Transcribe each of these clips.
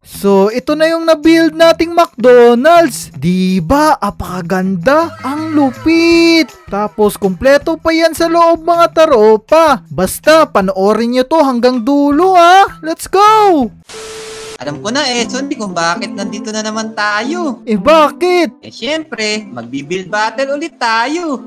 So, ito na yung na-build nating McDonald's. Diba? Apakaganda. Ang lupit. Tapos, kumpleto pa yan sa loob mga taropa. Basta, panoorin nyo to hanggang dulo ha. Let's go! Alam ko na eh, Sondi, kung bakit nandito na naman tayo. Eh bakit? Eh syempre, magbibuild battle ulit tayo.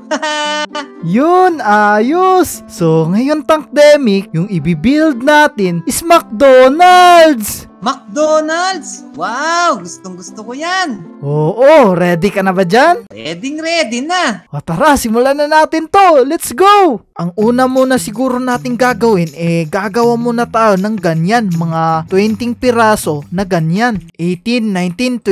Yun, ayos! So, ngayon, Tankdemic, yung ibibuild natin is McDonald's! McDonald's! Wow! Gustong gusto ko yan! Oo, ready ka na ba dyan? Ready, ready na. O tara, simulan na natin to. Let's go! Ang una muna siguro nating gagawin, eh gagawa muna tayo ng ganyan, mga 20 piraso na ganyan. 18, 19,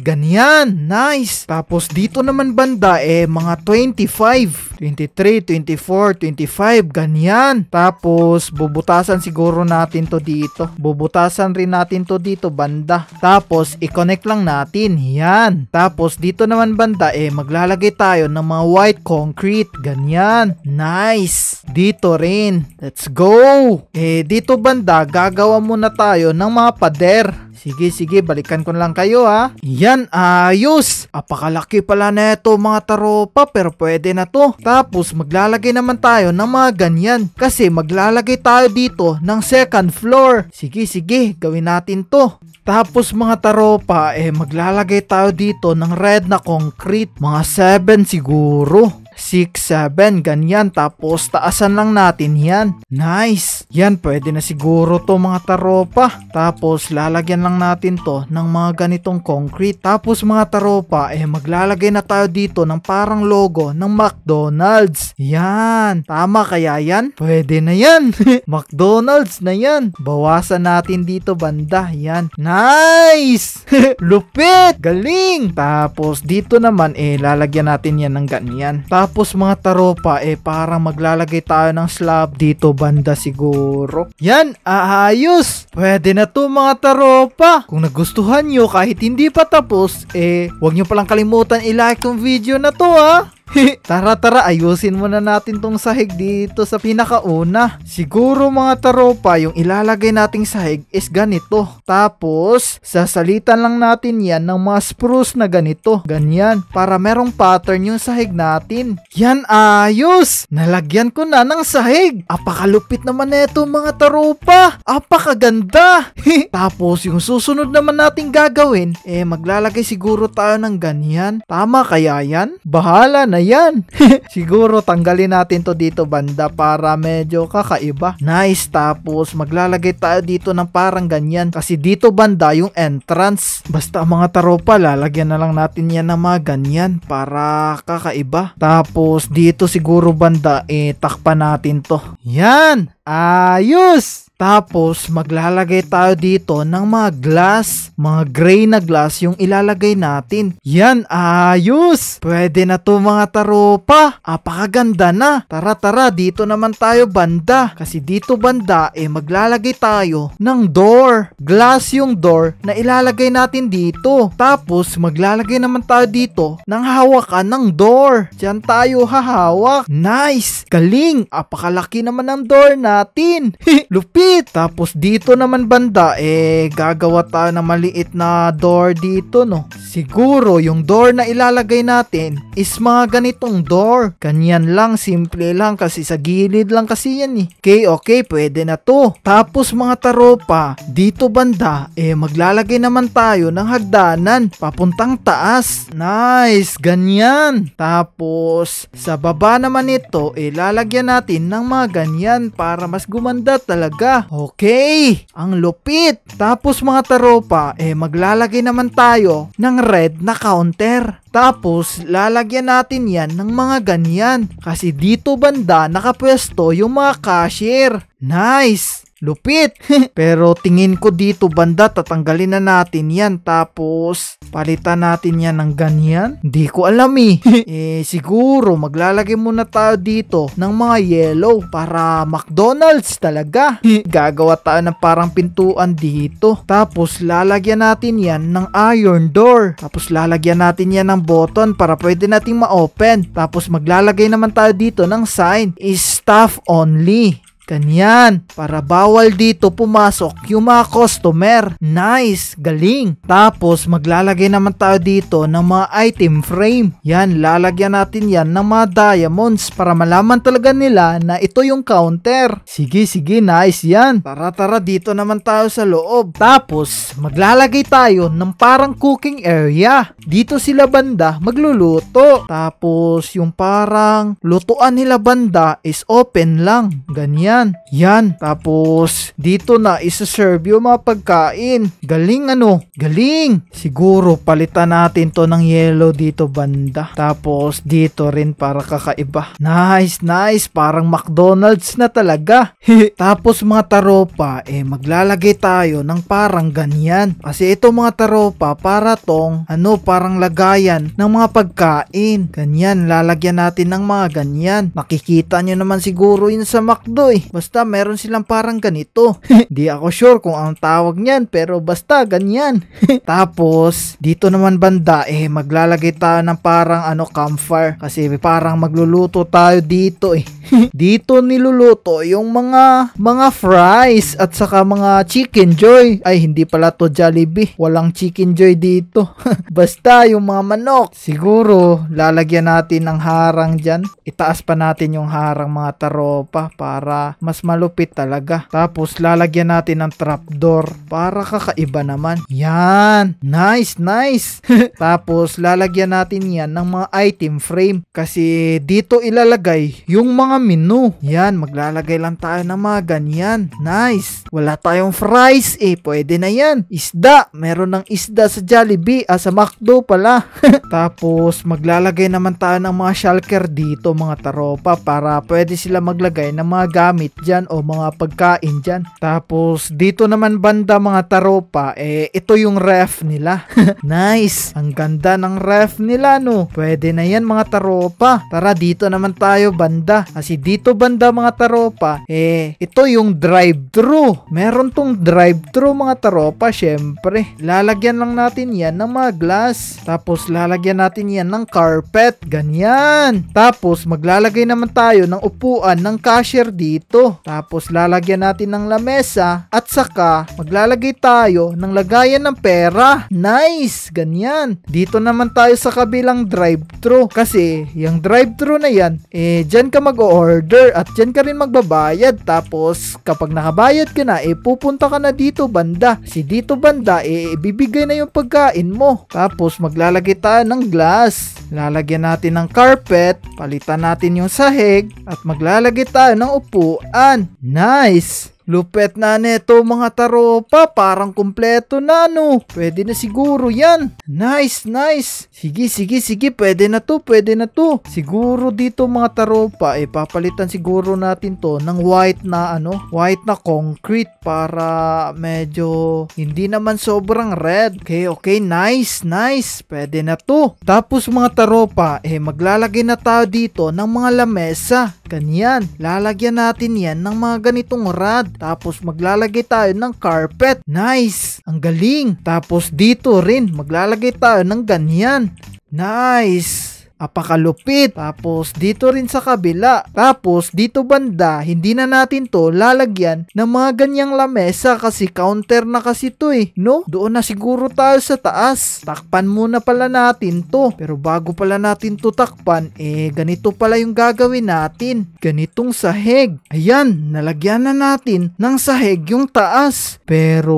20, ganyan. Nice! Tapos dito naman banda, eh mga 25, 23, 24, 25, ganyan. Tapos bubutasan siguro natin to dito. Bubutasan rin natin to dito, banda. Tapos i-connect lang natin. Yan. Ganyan. Tapos dito naman banda eh maglalagay tayo ng mga white concrete. Ganyan. Nice. Dito rin. Let's go. Eh dito banda gagawa muna tayo ng mga pader. Sige, sige, balikan ko na lang kayo ha. Yan, ayos. Apakalaki pala neto mga taropa pero pwede na to. Tapos maglalagay naman tayo ng mga ganyan. Kasi maglalagay tayo dito ng second floor. Sige, sige, gawin natin to. Tapos mga taropa, eh maglalagay tayo dito ng red na concrete. Mga 7 siguro. 6, 7, ganyan. Tapos taasan lang natin yan. Nice! Yan, pwede na siguro to mga taropa. Tapos lalagyan lang natin to ng mga ganitong concrete. Tapos mga taropa, eh maglalagay na tayo dito ng parang logo ng McDonald's. Yan! Tama kaya yan? Pwede na yan! McDonald's na yan! Bawasan natin dito banda. Yan. Nice! Lupit! Galing! Tapos dito naman, eh lalagyan natin yan ng ganyan. Tapos tapos mga taropa, eh parang maglalagay tayo ng slab dito banda siguro. Yan, ayos! Pwede na to mga taropa! Kung nagustuhan nyo kahit hindi pa tapos, eh wag nyo palang kalimutan i-like tong video na to ha! tara tara, ayusin muna natin tong sahig dito sa pinakauna. Siguro mga taropa, yung ilalagay nating sahig is ganito. Tapos, sasalitan lang natin yan ng mga spruce na ganito. Ganyan, para merong pattern yung sahig natin. Yan, ayos! Nalagyan ko na ng sahig. Apakalupit naman neto mga taropa. Apakaganda! Tapos, yung susunod naman nating gagawin, eh maglalagay siguro tayo ng ganyan. Tama kaya yan? Bahala na na yan. Siguro tanggalin natin to dito banda para medyo kakaiba. Nice. Tapos maglalagay tayo dito ng parang ganyan. Kasi dito banda yung entrance. Basta mga taropa lalagyan na lang natin yan ng mga ganyan para kakaiba. Tapos dito siguro banda eh takpan natin to. Yan! Ayos! Tapos, maglalagay tayo dito ng mga glass, mga gray na glass yung ilalagay natin. Yan, ayos! Pwede na to mga taropa. Apakaganda na. Tara, tara, dito naman tayo banda. Kasi dito banda, eh maglalagay tayo ng door. Glass yung door na ilalagay natin dito. Tapos, maglalagay naman tayo dito ng hawakan ng door. Diyan tayo hahawak. Nice! Galing! Apakalaki naman ng door na natin. Lupit! Tapos dito naman banda, eh, gagawa tayo ng maliit na door dito, no? Siguro, yung door na ilalagay natin is mga ganitong door. Kanyan lang, simple lang, kasi sa gilid lang kasi yan, eh. Okay, okay, pwede na to. Tapos mga taropa, dito banda, eh, maglalagay naman tayo ng hagdanan, papuntang taas. Nice! Ganyan! Tapos, sa baba naman ito, ilalagyan eh, natin ng mga ganyan para para mas gumanda talaga. Okay, ang lupit. Tapos mga taropa, eh maglalagay naman tayo ng red na counter. Tapos, lalagyan natin yan ng mga ganyan. Kasi dito banda nakapwesto yung mga cashier. Nice! Lupit! Pero tingin ko dito banda tatanggalin na natin yan tapos palitan natin yan ng ganyan. Hindi ko alam eh. eh siguro maglalagay muna tayo dito ng mga yellow para McDonald's talaga. Gagawa tayo ng parang pintuan dito. Tapos lalagyan natin yan ng iron door. Tapos lalagyan natin yan ng button para pwede nating ma-open. Tapos maglalagay naman tayo dito ng sign staff only. Ganyan, para bawal dito pumasok yung mga customer. Nice, galing. Tapos maglalagay naman tayo dito ng mga item frame. Yan, lalagyan natin yan ng mga diamonds para malaman talaga nila na ito yung counter. Sige, sige, nice yan. Tara, tara, dito naman tayo sa loob. Tapos, maglalagay tayo ng parang cooking area. Dito sila banda magluluto. Tapos, yung parang lutuan nila banda is open lang. Ganyan yan. Yan. Tapos, dito na isa-serve yung mga pagkain. Galing ano? Galing! Siguro, palitan natin to ng yellow dito banda. Tapos, dito rin para kakaiba. Nice, nice. Parang McDonald's na talaga. Tapos, mga taropa, eh, maglalagay tayo ng parang ganyan. Kasi ito mga taropa, para tong, ano, parang lagayan ng mga pagkain. Ganyan, lalagyan natin ng mga ganyan. Makikita nyo naman siguro yun sa McDo eh. Basta meron silang parang ganito. Di ako sure kung ang tawag niyan pero basta ganyan. Tapos dito naman banda eh maglalagay tayo ng parang ano campfire kasi parang magluluto tayo dito eh. dito niluluto yung mga mga fries at saka mga chicken joy. Ay hindi pala to Jollibee. Walang chicken joy dito. basta yung mga manok. Siguro lalagyan natin ng harang dyan. Itaas pa natin yung harang mga taropa para mas malupit talaga. Tapos lalagyan natin ng trapdoor para kakaiba naman. Yan! Nice! Nice! Tapos lalagyan natin yan ng mga item frame kasi dito ilalagay yung mga menu. Yan, maglalagay lang tayo ng mga ganyan. Nice! Wala tayong fries eh. Pwede na yan. Isda. Meron ng isda sa Jollibee. Ah, sa McDo pala. Tapos maglalagay naman tayo ng mga shulker dito mga taropa para pwede sila maglagay ng mga gamit gamit dyan o mga pagkain dyan. Tapos dito naman banda mga taropa, eh ito yung ref nila. nice! Ang ganda ng ref nila no. Pwede na yan mga taropa. Tara dito naman tayo banda. Kasi ah, dito banda mga taropa, eh ito yung drive-thru. Meron tong drive-thru mga taropa syempre. Lalagyan lang natin yan ng mga glass. Tapos lalagyan natin yan ng carpet. Ganyan. Tapos maglalagay naman tayo ng upuan ng cashier dito ito. Tapos lalagyan natin ng lamesa at saka maglalagay tayo ng lagayan ng pera. Nice! Ganyan. Dito naman tayo sa kabilang drive-thru kasi yung drive-thru na yan, eh dyan ka mag-order at dyan ka rin magbabayad. Tapos kapag nakabayad ka na, eh pupunta ka na dito banda. Si dito banda, eh ibibigay na yung pagkain mo. Tapos maglalagay tayo ng glass. Lalagyan natin ng carpet, palitan natin yung sahig at maglalagay tayo ng upo and nice. Lupet na neto mga taropa, parang kumpleto na no. Pwede na siguro yan. Nice, nice. Sige, sige, sige, pwede na to, pwede na to. Siguro dito mga taropa, eh papalitan siguro natin to ng white na ano, white na concrete para medyo hindi naman sobrang red. Okay, okay, nice, nice. Pwede na to. Tapos mga taropa, eh maglalagay na tayo dito ng mga lamesa. Ganyan, lalagyan natin yan ng mga ganitong rad. Tapos maglalagay tayo ng carpet. Nice! Ang galing! Tapos dito rin, maglalagay tayo ng ganyan. Nice! apakalupit. Tapos dito rin sa kabila. Tapos dito banda, hindi na natin to lalagyan ng mga ganyang lamesa kasi counter na kasi to eh. No? Doon na siguro tayo sa taas. Takpan muna pala natin to. Pero bago pala natin to takpan, eh ganito pala yung gagawin natin. Ganitong sahig. Ayan, nalagyan na natin ng sahig yung taas. Pero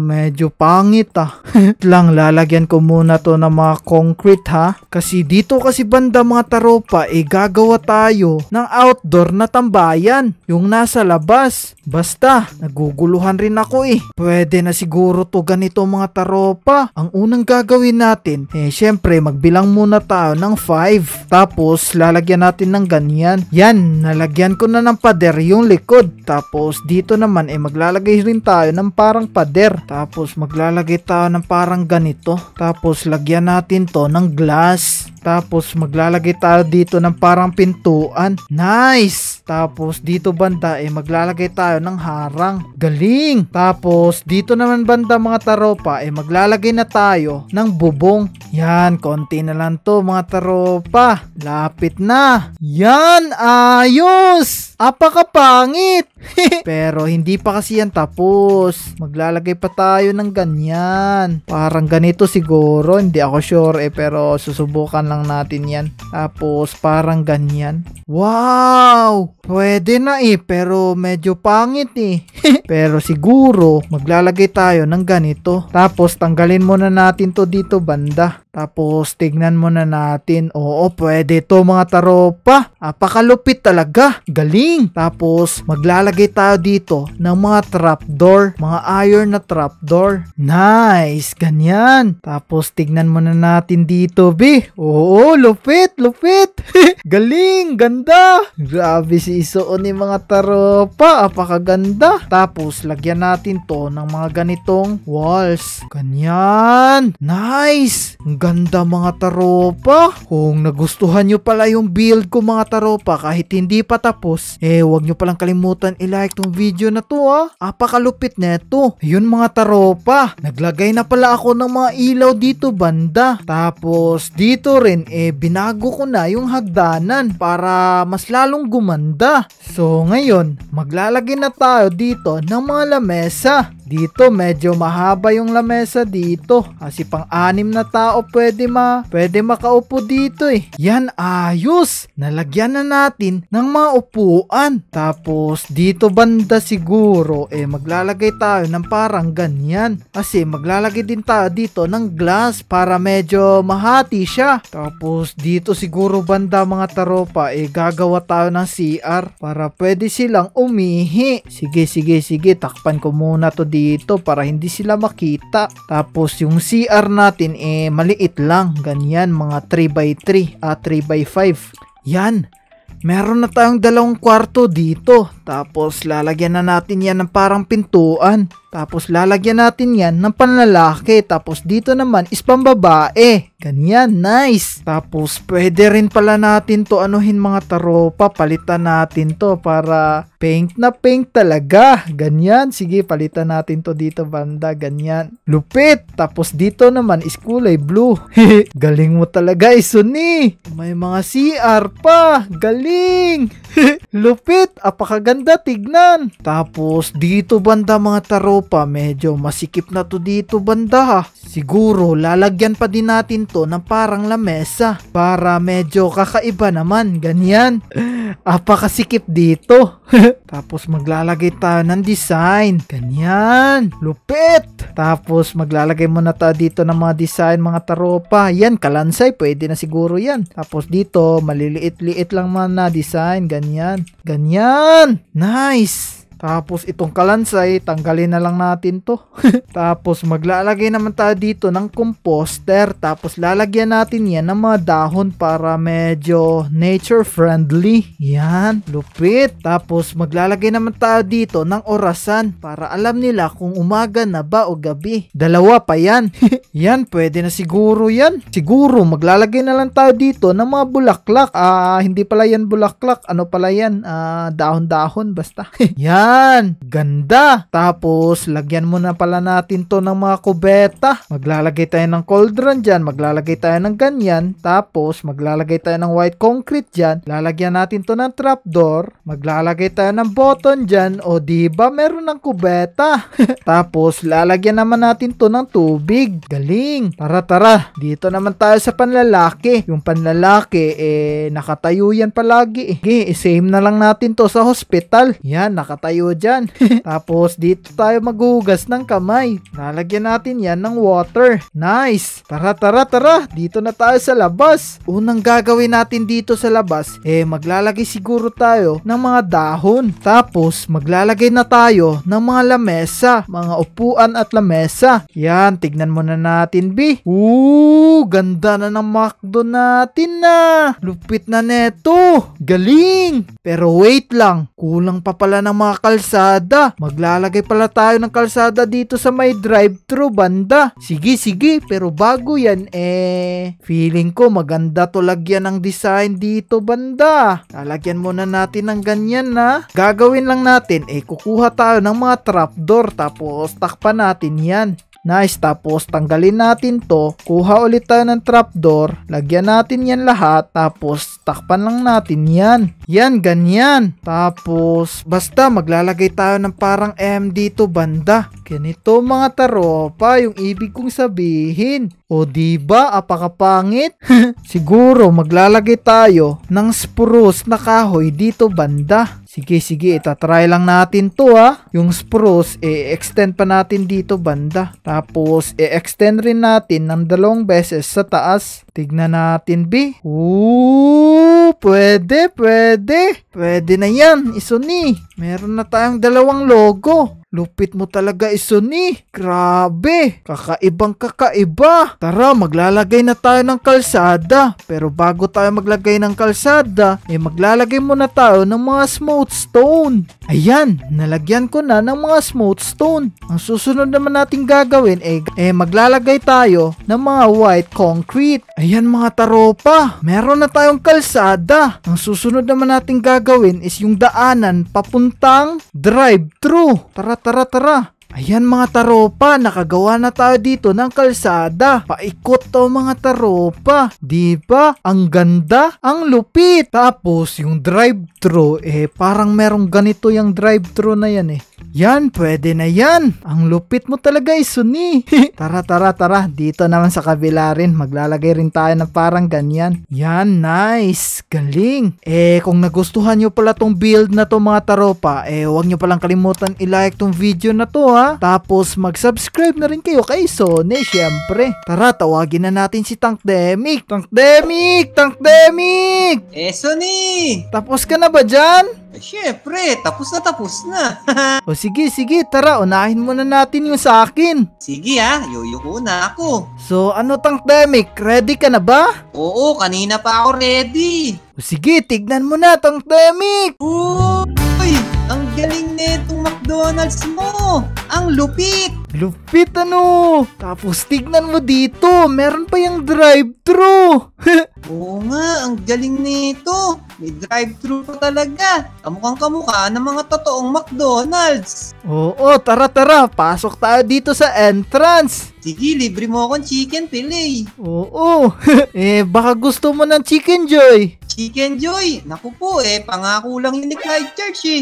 medyo pangit ah. lang lalagyan ko muna to ng mga concrete ha. Kasi dito kasi kasi banda mga taropa, eh gagawa tayo ng outdoor na tambayan. Yung nasa labas. Basta, naguguluhan rin ako eh. Pwede na siguro to ganito mga taropa. Ang unang gagawin natin, eh syempre magbilang muna tayo ng 5. Tapos, lalagyan natin ng ganyan. Yan, nalagyan ko na ng pader yung likod. Tapos, dito naman eh maglalagay rin tayo ng parang pader. Tapos, maglalagay tayo ng parang ganito. Tapos, lagyan natin to ng glass. Tapos maglalagay tayo dito ng parang pintuan. Nice! Tapos dito banda eh maglalagay tayo ng harang. Galing! Tapos dito naman banda mga taropa eh maglalagay na tayo ng bubong. Yan, konti na lang to mga taropa. Lapit na. Yan, ayos! Apakapangit! Pero hindi pa kasi yan tapos. Maglalagay pa tayo ng ganyan. Parang ganito siguro. Hindi ako sure eh. Pero susubukan lang natin yan. Tapos parang ganyan. Wow! Pwede na eh. Pero medyo pangit eh. pero siguro maglalagay tayo ng ganito. Tapos tanggalin muna natin to dito banda. Tapos tignan muna natin. Oo, pwede to mga taropa. Apakalupit talaga. Galing. Tapos maglalagay nakalagay tayo dito ng mga trapdoor, mga iron na trapdoor. Nice! Ganyan! Tapos tignan muna natin dito, B. Oo, lupit! Lupit! Galing! Ganda! Grabe si Isoon ni mga taropa. Apakaganda! Tapos lagyan natin to ng mga ganitong walls. Ganyan! Nice! ganda mga taropa! Kung nagustuhan nyo pala yung build ko mga taropa kahit hindi pa tapos, eh wag nyo palang kalimutan i-like tong video na to ha. Ah. Apakalupit neto. Yun mga taropa. Naglagay na pala ako ng mga ilaw dito banda. Tapos dito rin eh binago ko na yung hagdanan para mas lalong gumanda. So ngayon, maglalagay na tayo dito ng mga lamesa. Dito medyo mahaba yung lamesa dito kasi pang anim na tao pwede ma pwede makaupo dito eh. Yan ayos. Nalagyan na natin ng mga upuan. Tapos dito banda siguro eh maglalagay tayo ng parang ganyan. Kasi maglalagay din tayo dito ng glass para medyo mahati siya. Tapos dito siguro banda mga taropa eh gagawa tayo ng CR para pwede silang umihi. Sige sige sige takpan ko muna to dito para hindi sila makita. Tapos yung CR natin eh maliit lang, ganyan mga 3x3 at ah, 3x5. Yan, meron na tayong dalawang kwarto dito. Tapos lalagyan na natin yan ng parang pintuan. Tapos lalagyan natin yan ng panlalaki. Tapos dito naman is pambabae. Ganyan, nice. Tapos pwede rin pala natin to anuhin mga taropa. Palitan natin to para pink na pink talaga. Ganyan, sige palitan natin to dito banda. Ganyan. Lupit. Tapos dito naman is kulay blue. Galing mo talaga isuni. May mga CR pa. Galing. Lupit. Apakaganda tignan. Tapos dito banda mga taropa pa, medyo masikip na to dito banda ha. Siguro lalagyan pa din natin to ng parang lamesa para medyo kakaiba naman, ganyan. Apakasikip dito. Tapos maglalagay tayo ng design. Ganyan. Lupit. Tapos maglalagay muna tayo dito ng mga design, mga taropa. Yan, kalansay. Pwede na siguro yan. Tapos dito, maliliit-liit lang man na design. Ganyan. Ganyan. Nice. Tapos itong kalansay, tanggalin na lang natin to. tapos maglalagay naman tayo dito ng composter. Tapos lalagyan natin yan ng mga dahon para medyo nature friendly. Yan, lupit. Tapos maglalagay naman tayo dito ng orasan para alam nila kung umaga na ba o gabi. Dalawa pa yan. yan, pwede na siguro yan. Siguro maglalagay na lang tayo dito ng mga bulaklak. Ah, hindi pala yan bulaklak. Ano pala yan? Ah, dahon-dahon basta. yan yan. Ganda. Tapos, lagyan muna pala natin to ng mga kubeta. Maglalagay tayo ng cauldron dyan. Maglalagay tayo ng ganyan. Tapos, maglalagay tayo ng white concrete dyan. Lalagyan natin to ng trapdoor. Maglalagay tayo ng button dyan. O, diba? Meron ng kubeta. Tapos, lalagyan naman natin to ng tubig. Galing. Tara, tara. Dito naman tayo sa panlalaki. Yung panlalaki, eh, nakatayo yan palagi. okay, eh. same na lang natin to sa hospital. Yan, nakatayo tayo dyan. Tapos dito tayo magugas ng kamay. Nalagyan natin yan ng water. Nice! Tara tara tara! Dito na tayo sa labas. Unang gagawin natin dito sa labas, eh maglalagay siguro tayo ng mga dahon. Tapos maglalagay na tayo ng mga lamesa. Mga upuan at lamesa. Yan, tignan mo na natin B. Ooh, ganda na ng McDo natin na. Lupit na neto. Galing! Pero wait lang, kulang pa pala ng mga kalsada. Maglalagay pala tayo ng kalsada dito sa may drive-thru banda. Sige, sige, pero bago yan eh. Feeling ko maganda to lagyan ng design dito banda. Lalagyan muna natin ng ganyan na. Gagawin lang natin eh kukuha tayo ng mga trapdoor tapos takpan natin yan. Nice, tapos tanggalin natin to. Kuha ulit tayo ng trapdoor. Lagyan natin yan lahat. Tapos takpan lang natin yan. Yan, ganyan. Tapos basta maglalagay tayo ng parang M dito banda. Ganito mga taropa yung ibig kong sabihin. O diba, apakapangit? Siguro maglalagay tayo ng spruce na kahoy dito banda. Sige, sige, itatry lang natin to ha. Yung spruce, i-extend pa natin dito banda. Tapos, i-extend rin natin ng dalawang beses sa taas. Tignan natin, B. Ooh, pwede, pwede. Pwede na yan, Isuni. Meron na tayong dalawang logo. Lupit mo talaga, Isuni. Grabe, kakaibang kakaiba. Tara, maglalagay na tayo ng kalsada. Pero bago tayo maglagay ng kalsada, eh maglalagay muna tayo ng mga smooth stone. Ayan, nalagyan ko na ng mga smooth stone. Ang susunod naman natin gagawin, eh, eh maglalagay tayo ng mga white concrete. Ayan mga taropa, meron na tayong kalsada. Ang susunod naman nating gagawin is yung daanan papuntang drive-thru. Tara, tara, tara. Ayan mga taropa, nakagawa na tayo dito ng kalsada. Paikot to mga taropa. Di ba? Ang ganda, ang lupit. Tapos yung drive-thru, eh parang merong ganito yung drive-thru na yan eh. Yan, pwede na yan. Ang lupit mo talaga, Isuni. Eh, tara, tara, tara. Dito naman sa kabila rin. Maglalagay rin tayo ng parang ganyan. Yan, nice. Galing. Eh, kung nagustuhan nyo pala tong build na to mga taropa, eh, huwag nyo palang kalimutan ilike tong video na to ha. Tapos mag-subscribe na rin kayo kay Sony, syempre. Tara, tawagin na natin si Tank Tank Demic. Demic, Tank Demic. Eh, Sony! Tapos ka na ba dyan? Eh, Siyempre, tapos na tapos na. o sige, sige, tara, unahin muna natin yung sa akin. Sige ha, yoyo ko na ako. So ano Tank Demic, ready ka na ba? Oo, kanina pa ako ready. O sige, tignan mo na Tank Demic Ooh! Uy, ang galing netong McDonald's mo! Ang lupit! Lupit ano! Tapos tignan mo dito, meron pa yung drive-thru! Oo nga, ang galing nito! May drive-thru pa talaga! Kamukhang kamukha ng mga totoong McDonald's! Oo, tara tara! Pasok tayo dito sa entrance! Sige, libre mo akong chicken fillet! Oo! eh, baka gusto mo ng chicken joy! Chicken Joy, naku po eh, pangako lang yun ni Clyde Church eh.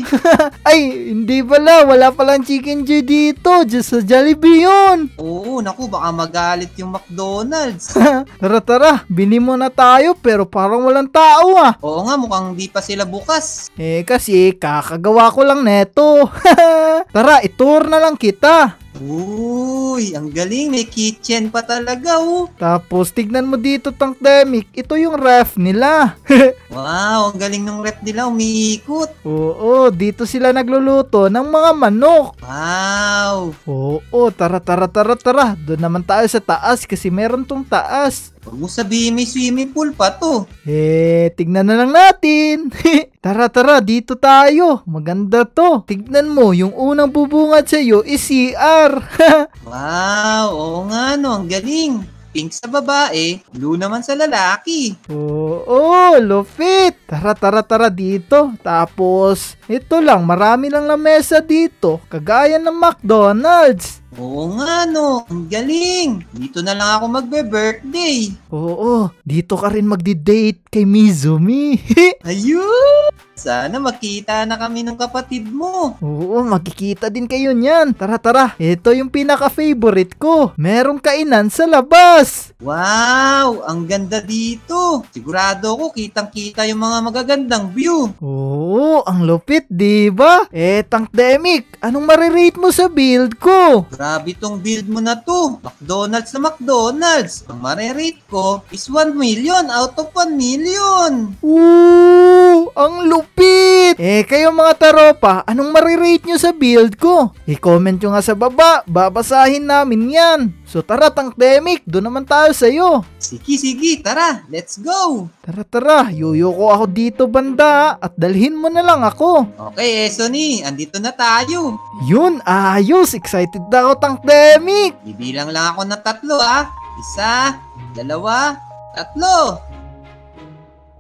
Ay, hindi pala, wala palang Chicken Joy dito, just sa Jollibee yun. Oo, naku, baka magalit yung McDonald's. tara tara, bili mo na tayo pero parang walang tao ah. Oo nga, mukhang di pa sila bukas. Eh kasi kakagawa ko lang neto. tara, itour na lang kita. Uy, ang galing. May kitchen pa talaga, oh. Tapos, tignan mo dito, Tank Demic. Ito yung ref nila. wow, ang galing ng ref nila. Umiikot. Oo, dito sila nagluluto ng mga manok. Wow. Oo, tara, tara, tara, tara. Doon naman tayo sa taas kasi meron tong taas. Huwag mo sabihin may swimming pool pa to. Eh, tignan na lang natin. tara tara, dito tayo. Maganda to. Tignan mo, yung unang bubungad sa iyo is CR. wow, oo nga no, ang galing. Pink sa babae, blue naman sa lalaki. Oo, oh, lupit. Tara, tara, tara dito. Tapos, ito lang, marami lang na mesa dito. Kagaya ng McDonald's. Oo nga no, ang galing. Dito na lang ako magbe-birthday. Oo, dito ka rin magdi-date kay Mizumi. Ayun! Sana makita na kami ng kapatid mo. Oo, makikita din kayo niyan. Tara, tara. Ito yung pinaka-favorite ko. Merong kainan sa labas. Wow, ang ganda dito. Sigurado ko kitang-kita yung mga magagandang view. Oo, ang lupit, di ba? Eh, Tank Demic, anong marirate mo sa build ko? Grabe tong build mo na to. McDonald's na McDonald's. Ang marerate ko is 1 million out of 1 million. Ooh, ang lupit. Eh, kayo mga taropa, anong marirate nyo sa build ko? I-comment nyo nga sa baba. Babasahin namin yan. So tara, Tangdemic, doon naman tayo sa iyo. Sige, sige, tara, let's go. Tara, tara, yuyuko ako dito banda at dalhin mo na lang ako. Okay, Sonny, andito na tayo. Yun, ayos, excited na ako, Tangdemic. Bibilang lang ako na tatlo ah. Isa, dalawa, tatlo.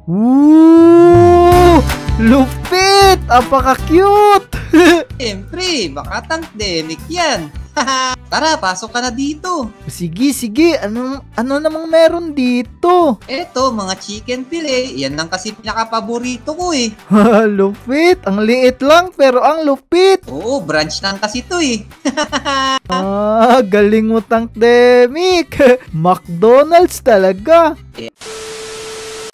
Woo! Lupit! Apaka-cute! Siyempre, baka tangdemic yan. Tara, pasok ka na dito. Sige, sige. Ano, ano namang meron dito? Eto, mga chicken fillet. Yan lang kasi pinakapaborito ko eh. lupit. Ang liit lang pero ang lupit. Oo, branch lang kasi to eh. ah, galing mo Tank Demic. McDonald's talaga. Yeah.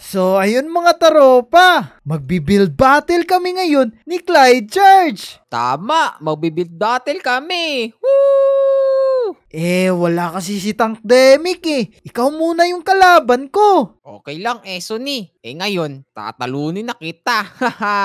So ayun mga taropa, magbi-build battle kami ngayon ni Clyde Church. Tama, magbi-build battle kami. Woo! Eh, wala kasi si Tank Tankdemic eh. Ikaw muna yung kalaban ko. Okay lang, Esoni. Eh, eh ngayon, tatalunin na kita.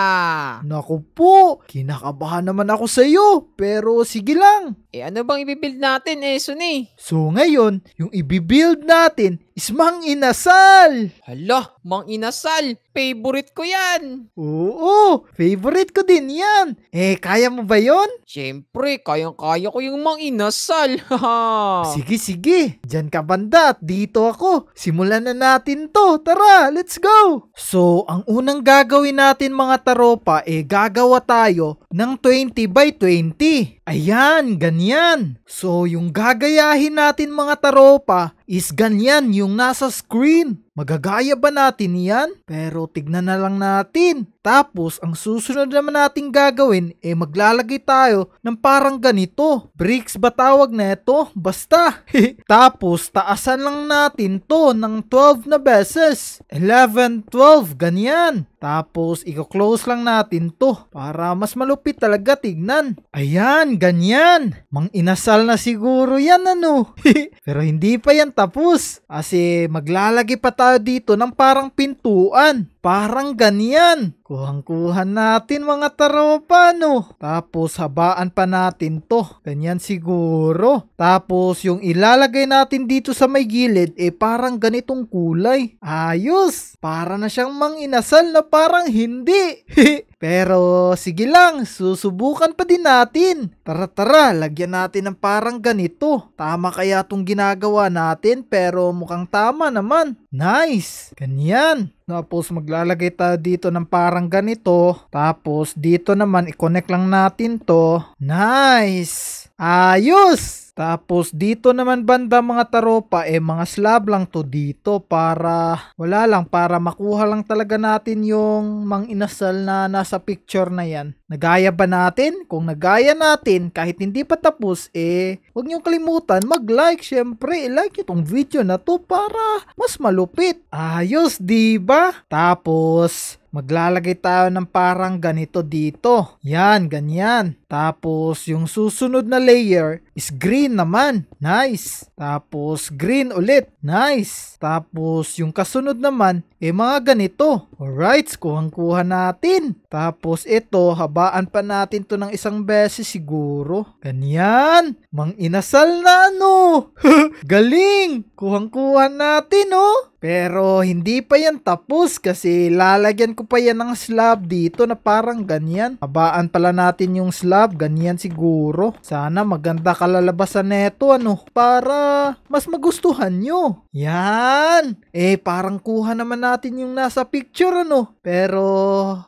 Naku po, kinakabahan naman ako sa iyo. Pero sige lang. Eh ano bang ibibuild natin, Esoni? Eh, so ngayon, yung ibibuild natin is Mang Inasal. Hala, Mang Inasal. Favorite ko yan. Oo, favorite ko din yan. Eh, kaya mo ba yon? Siyempre, kayang-kaya ko yung Mang Inasal. Oh. Sige, sige. Diyan ka banda at dito ako. Simulan na natin to. Tara, let's go! So, ang unang gagawin natin mga taropa, eh gagawa tayo ng 20 by 20. Ayan, ganyan. So, yung gagayahin natin mga taropa, is ganyan yung nasa screen. Magagaya ba natin yan? Pero tignan na lang natin. Tapos, ang susunod naman natin gagawin, eh maglalagay tayo ng parang ganito. Bricks ba tawag na ito? Basta. Tapos, taasan lang natin to ng 12 na beses. 11, 12, ganyan. Tapos, i-close lang natin to para mas malupit talaga tignan. Ayan, ganyan. Mang inasal na siguro yan ano. Pero hindi pa yan tapos. Kasi maglalagay pa tayo dito ng parang pintuan. Parang ganyan. Kuhang-kuhan natin mga taropa no. Tapos habaan pa natin to. Ganyan siguro. Tapos yung ilalagay natin dito sa may gilid eh parang ganitong kulay. Ayos! Para na siyang manginasal na parang hindi. Pero sige lang, susubukan pa din natin. Tara tara, lagyan natin ng parang ganito. Tama kaya tong ginagawa natin pero mukhang tama naman. Nice! Ganyan. Tapos maglalagay tayo dito ng parang ganito. Tapos dito naman i-connect lang natin to. Nice! Ayos! Tapos dito naman banda mga taropa eh mga slab lang to dito para wala lang para makuha lang talaga natin yung mang inasal na nasa picture na yan. Nagaya ba natin? Kung nagaya natin kahit hindi pa tapos eh huwag niyong kalimutan mag-like syempre. I-like itong video na to para mas malupit. Ayos di ba? Tapos maglalagay tayo ng parang ganito dito. Yan, ganyan. Tapos, yung susunod na layer, is green naman. Nice. Tapos green ulit. Nice. Tapos yung kasunod naman, eh mga ganito. Alright, kuhang-kuha natin. Tapos ito, habaan pa natin to ng isang beses siguro. Ganyan. Mang inasal na ano. Galing. Kuhang-kuha natin no. Oh. Pero hindi pa yan tapos kasi lalagyan ko pa yan ng slab dito na parang ganyan. Habaan pala natin yung slab, ganyan siguro. Sana maganda kalalabasan ito, ano para mas magustuhan nyo. Yan! Eh parang kuha naman natin yung nasa picture ano. Pero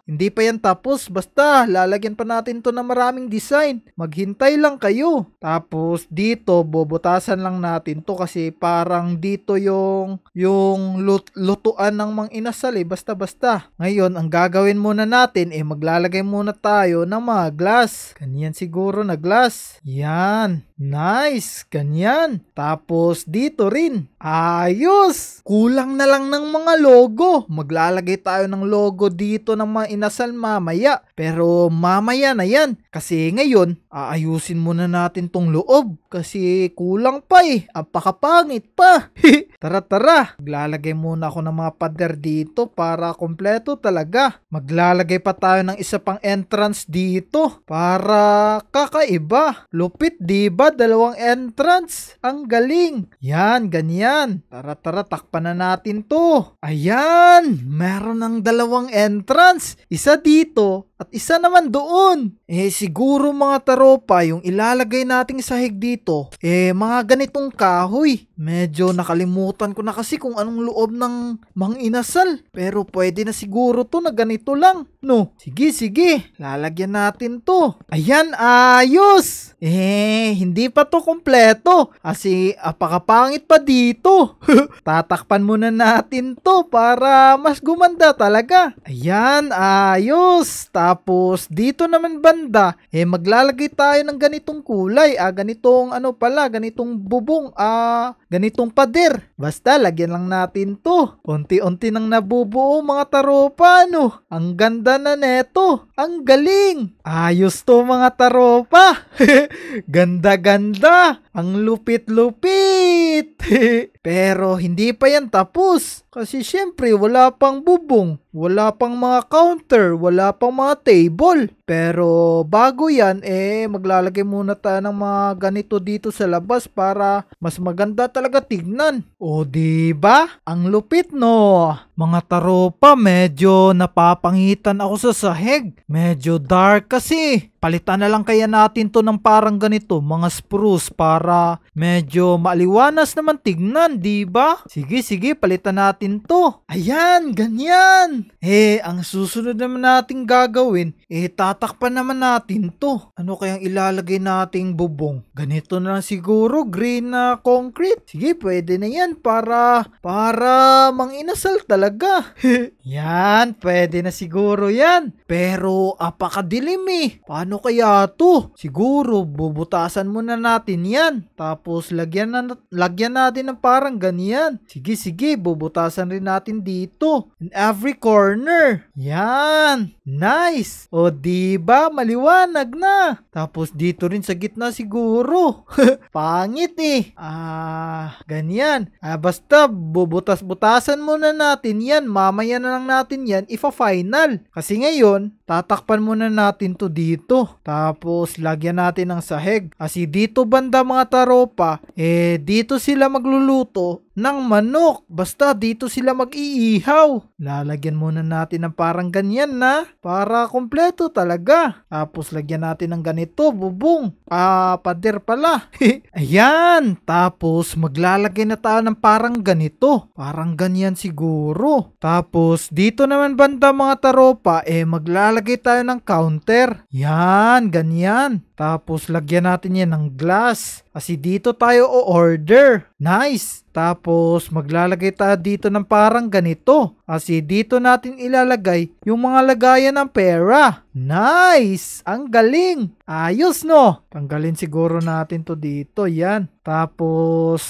hindi pa yan tapos basta lalagyan pa natin to na maraming design. Maghintay lang kayo. Tapos dito bobotasan lang natin to kasi parang dito yung yung lut lutuan ng mga inasal eh basta basta. Ngayon ang gagawin muna natin eh maglalagay muna tayo ng mga glass. Ganyan siguro na glass. Yan. Nice! Ganyan. Tapos dito rin. Ayos! Kulang na lang ng mga logo. Maglalagay tayo ng logo dito ng mga inasal mamaya. Pero mamaya na yan. Kasi ngayon, aayusin muna natin tong loob. Kasi kulang pa eh. Apakapangit pa. tara tara. Maglalagay muna ako ng mga pader dito para kompleto talaga. Maglalagay pa tayo ng isa pang entrance dito para kakaiba. Lupit di ba? Dalawang entrance. Ang galing. Yan, ganyan. Tara, tara, takpan na natin to. Ayan, meron ng dalawang entrance. Isa dito at isa naman doon. Eh siguro mga taropa yung ilalagay nating sahig dito. Eh mga ganitong kahoy. Medyo nakalimutan ko na kasi kung anong loob ng mang inasal. Pero pwede na siguro to na ganito lang. No. Sige sige. Lalagyan natin to. Ayan ayos. Eh hindi pa to kompleto. Kasi apakapangit pa dito. Tatakpan muna natin to para mas gumanda talaga. Ayan ayos. Tapos tapos, dito naman banda, eh maglalagay tayo ng ganitong kulay, ah, ganitong ano pala, ganitong bubong, ah, ganitong pader. Basta, lagyan lang natin to. Unti-unti nang nabubuo mga taropa, ano. Ang ganda na neto. Ang galing. Ayos to mga taropa. Ganda-ganda. Ang lupit-lupit. Pero hindi pa yan tapos. Kasi syempre wala pang bubong, wala pang mga counter, wala pang mga table. Pero bago yan eh maglalagay muna tayo ng mga ganito dito sa labas para mas maganda talaga tignan. O di ba? Ang lupit no. Mga taropa, medyo napapangitan ako sa sahig. Medyo dark kasi. Palitan na lang kaya natin to ng parang ganito, mga spruce para medyo maliwanas naman tignan, di ba? Sige, sige, palitan natin to. Ayan, ganyan. Eh, ang susunod naman natin gagawin, eh tatakpan naman natin to. Ano kayang ilalagay nating bubong? Ganito na lang siguro, green na concrete. Sige, pwede na yan para, para manginasal talaga talaga. yan, pwede na siguro yan. Pero apakadilim eh. Paano kaya to? Siguro bubutasan muna natin yan. Tapos lagyan, na, lagyan natin ng parang ganyan. Sige sige, bubutasan rin natin dito. In every corner. Yan. Nice! O diba, maliwanag na. Tapos dito rin sa gitna siguro. Pangit eh. Ah, ganyan. Ah, basta bubutas-butasan muna natin yan. Mamaya na lang natin yan ifa-final. Kasi ngayon, tatakpan muna natin to dito. Tapos lagyan natin ng sahig. Kasi dito banda mga taropa, eh dito sila magluluto ng manok. Basta dito sila mag-iihaw. Lalagyan muna natin ng parang ganyan na para kompleto talaga. Tapos lagyan natin ng ganito, bubong. Ah, pader pala. Ayan. Tapos maglalagay na tayo ng parang ganito. Parang ganyan siguro. Tapos dito naman banda mga taropa, eh maglalagay tayo ng counter. Yan, ganyan. Tapos lagyan natin yan ng glass. Kasi dito tayo o-order. Nice! Tapos maglalagay tayo dito ng parang ganito. Kasi dito natin ilalagay yung mga lagayan ng pera. Nice! Ang galing! Ayos no! Tanggalin siguro natin to dito. Yan. Tapos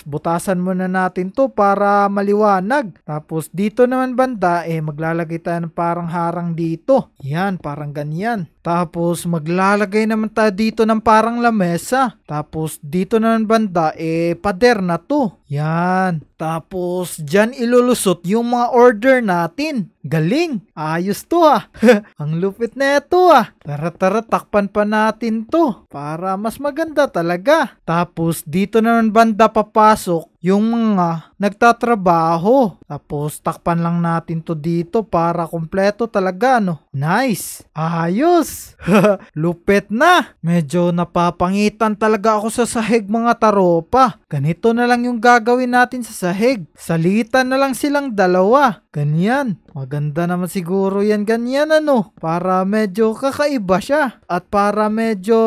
tapos, butasan muna natin to para maliwanag. Tapos, dito naman banda, eh, maglalagay tayo ng parang harang dito. Yan, parang ganyan. Tapos, maglalagay naman tayo dito ng parang lamesa. Tapos, dito naman banda, eh, pader na to. Yan. Tapos, dyan ilulusot yung mga order natin. Galing. Ayos to ha. Ah. Ang lupit na ito ha. Ah. Tara tara, takpan pa natin to. Para mas maganda talaga. Tapos, dito naman banda papasok yung mga nagtatrabaho. Tapos takpan lang natin to dito para kumpleto talaga no. Nice! Ayos! Lupet na! Medyo napapangitan talaga ako sa sahig mga taropa. Ganito na lang yung gagawin natin sa sahig. Salitan na lang silang dalawa. Ganyan. Maganda naman siguro yan ganyan ano. Para medyo kakaiba siya. At para medyo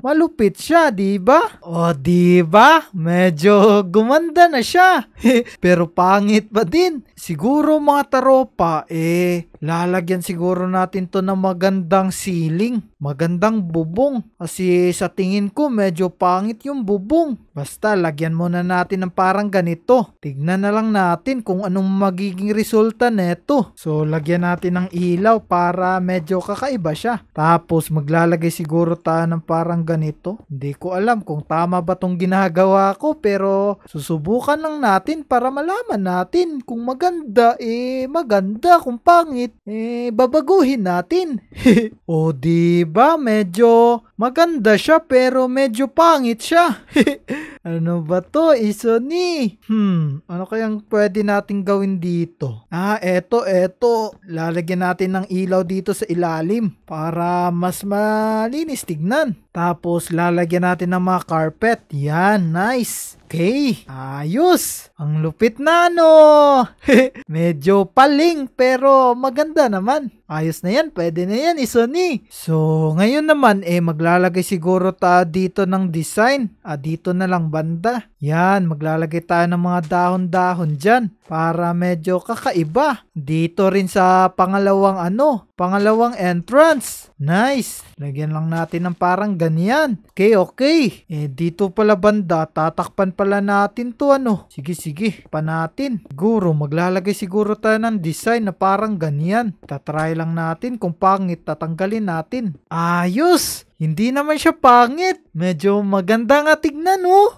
malupit siya, di ba? O di ba? Medyo gumanda na siya. Pero pangit pa din. Siguro mga taropa, eh, lalagyan siguro natin to ng magandang ceiling, magandang bubong. Kasi sa tingin ko, medyo pangit yung bubong. Basta, lagyan muna natin ng parang ganito. Tignan na lang natin kung anong magiging resulta neto. So, lagyan natin ng ilaw para medyo kakaiba siya. Tapos, maglalagay siguro tayo ng parang ganito. Hindi ko alam kung tama ba tong ginagawa ko, pero susubukan lang natin para malaman natin kung maganda maganda, eh maganda. Kung pangit, eh babaguhin natin. o oh, di ba medyo Maganda siya pero medyo pangit siya. ano ba to, Isoni? Hmm, ano kayang pwede natin gawin dito? Ah, eto, eto. Lalagyan natin ng ilaw dito sa ilalim para mas malinis tignan. Tapos lalagyan natin ng mga carpet. Yan, nice. Okay, ayos. Ang lupit na no. Medyo paling pero maganda naman. Ayos na yan, pwede na yan, Isoni. So, ngayon naman eh maglalagyan Maglalagay siguro ta dito ng design. Ah, dito na lang banda. Yan, maglalagay tayo ng mga dahon-dahon dyan para medyo kakaiba. Dito rin sa pangalawang ano, pangalawang entrance. Nice. Lagyan lang natin ng parang ganyan. Okay, okay. Eh, dito pala banda, tatakpan pala natin to ano. Sige, sige, pa natin. Siguro, maglalagay siguro tayo ng design na parang ganyan. Tatry lang natin kung pangit tatanggalin natin. Ayos! Hindi naman siya pangit. Medyo maganda nga tignan, oh.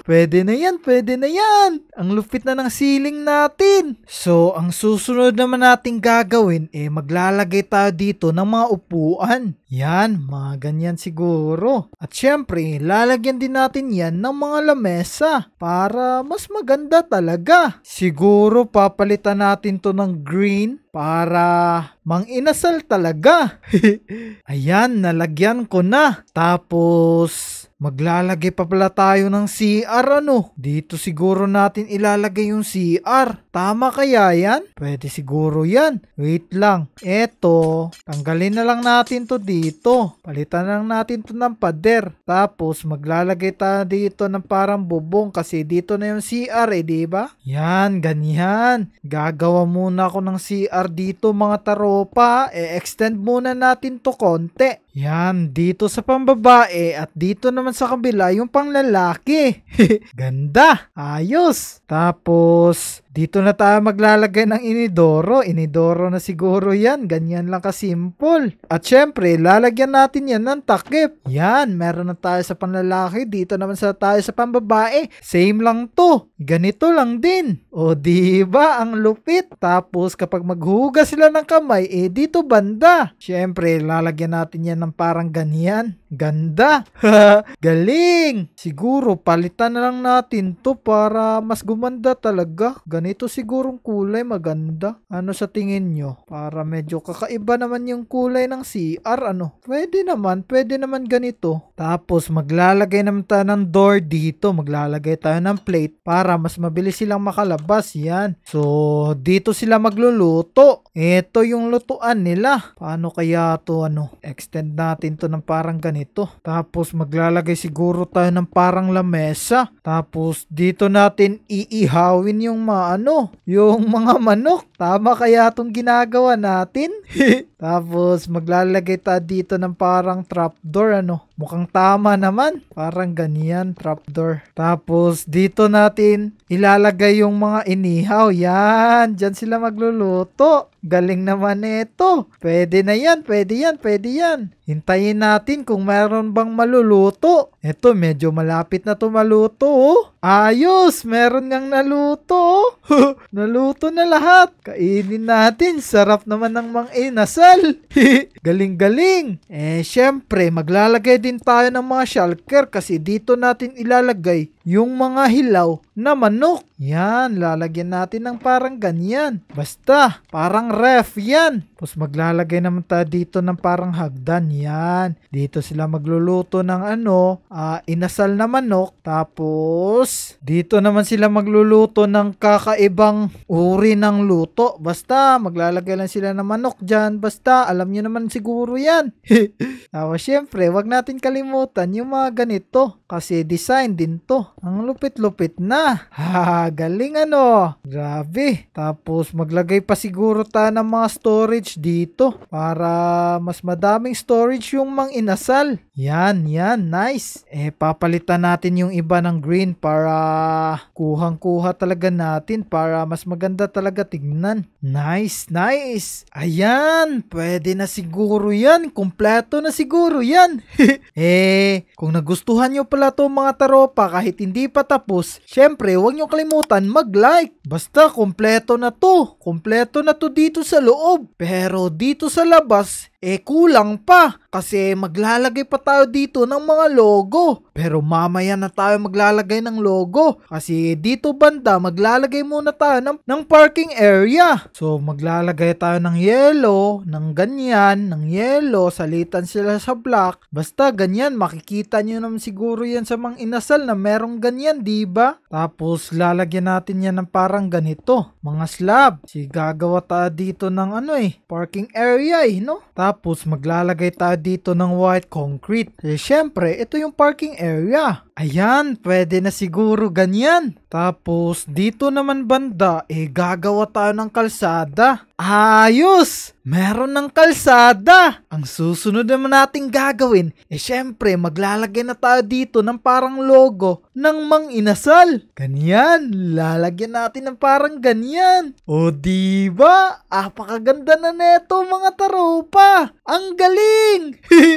pwede na yan, pwede na yan. Ang lupit na ng ceiling natin. So, ang susunod naman nating gagawin, eh, maglalagay tayo dito ng mga upuan. Yan, mga ganyan siguro. At syempre, lalagyan din natin yan ng mga lamesa para mas maganda talaga. Siguro papalitan natin to ng green para mang inasal talaga. Ayan, nalagyan ko na. Tapos, maglalagay pa pala tayo ng CR ano. Dito siguro natin ilalagay yung CR Tama kaya yan? Pwede siguro yan. Wait lang. Eto, tanggalin na lang natin to dito. Palitan lang natin to ng pader. Tapos maglalagay tayo dito ng parang bubong kasi dito na yung CR eh, di ba? Yan, ganyan. Gagawa muna ako ng CR dito mga taropa. E-extend muna natin to konti. Yan, dito sa pambabae at dito naman sa kabila yung panglalaki. Ganda, ayos. Tapos, dito na tayo maglalagay ng inidoro. Inidoro na siguro yan. Ganyan lang kasimple. At syempre, lalagyan natin yan ng takip. Yan, meron na tayo sa panlalaki. Dito naman sa tayo sa pambabae. Same lang to. Ganito lang din. O di ba ang lupit. Tapos kapag maghugas sila ng kamay, eh dito banda. Syempre, lalagyan natin yan ng parang ganyan. Ganda! Galing! Siguro palitan na lang natin to para mas gumanda talaga. Ganito sigurong kulay maganda. Ano sa tingin nyo? Para medyo kakaiba naman yung kulay ng CR ano. Pwede naman, pwede naman ganito. Tapos maglalagay naman tayo ng door dito. Maglalagay tayo ng plate para mas mabilis silang makalabas. Yan. So, dito sila magluluto. Ito yung lutuan nila. Paano kaya to ano? Extend natin to ng parang ganito ito. Tapos maglalagay siguro tayo ng parang lamesa. Tapos dito natin iihawin yung maano, yung mga manok. Tama kaya itong ginagawa natin? Tapos maglalagay tayo dito ng parang trapdoor ano. Mukhang tama naman. Parang ganyan, trapdoor. Tapos dito natin ilalagay yung mga inihaw. Yan, dyan sila magluluto. Galing naman ito. Pwede na yan, pwede yan, pwede yan. Hintayin natin kung meron bang maluluto. Ito, medyo malapit na tumaluto. Oh. Ayos! Meron ngang naluto. naluto na lahat. Kainin natin. Sarap naman ng mga inasal. Galing-galing. Eh, syempre, maglalagay din tayo ng mga shulker kasi dito natin ilalagay yung mga hilaw na manok. Yan, lalagyan natin ng parang ganyan. Basta, parang ref yan. Tapos maglalagay naman tayo dito ng parang hagdan. Yan. Dito sila magluluto ng ano, uh, inasal na manok. Tapos, dito naman sila magluluto ng kakaibang uri ng luto. Basta, maglalagay lang sila ng manok dyan. Basta, alam nyo naman siguro yan. Tapos, syempre, wag natin kalimutan yung mga ganito. Kasi design din to. Ang lupit-lupit na. Ha, galing ano. Grabe. Tapos maglagay pa siguro ta ng mga storage dito para mas madaming storage yung mang inasal. Yan, yan. Nice. Eh, papalitan natin yung iba ng green para kuhang-kuha talaga natin para mas maganda talaga tingnan. Nice, nice. Ayan, pwede na siguro yan. Kompleto na siguro yan. eh, kung nagustuhan nyo pala pala to mga taropa kahit hindi pa tapos, syempre huwag nyo kalimutan mag-like. Basta kompleto na to, kompleto na to dito sa loob. Pero dito sa labas, eh kulang pa kasi maglalagay pa tayo dito ng mga logo. Pero mamaya na tayo maglalagay ng logo kasi dito banda maglalagay muna tayo ng, ng parking area. So maglalagay tayo ng yellow, ng ganyan, ng yellow, salitan sila sa black. Basta ganyan makikita nyo naman siguro yan sa mga inasal na merong ganyan ba? Diba? Tapos lalagyan natin yan ng parang ganito. Mga slab. Si gagawa tayo dito ng ano eh, parking area eh no? Tapos tapos maglalagay tayo dito ng white concrete. Eh, syempre, ito yung parking area. Ayan, pwede na siguro ganyan. Tapos dito naman banda, eh gagawa tayo ng kalsada. Ayos! Meron ng kalsada! Ang susunod naman nating gagawin, eh syempre maglalagay na tayo dito ng parang logo ng mang inasal. Ganyan, lalagyan natin ng parang ganyan. O diba? Apakaganda na neto mga taropa! Ang galing!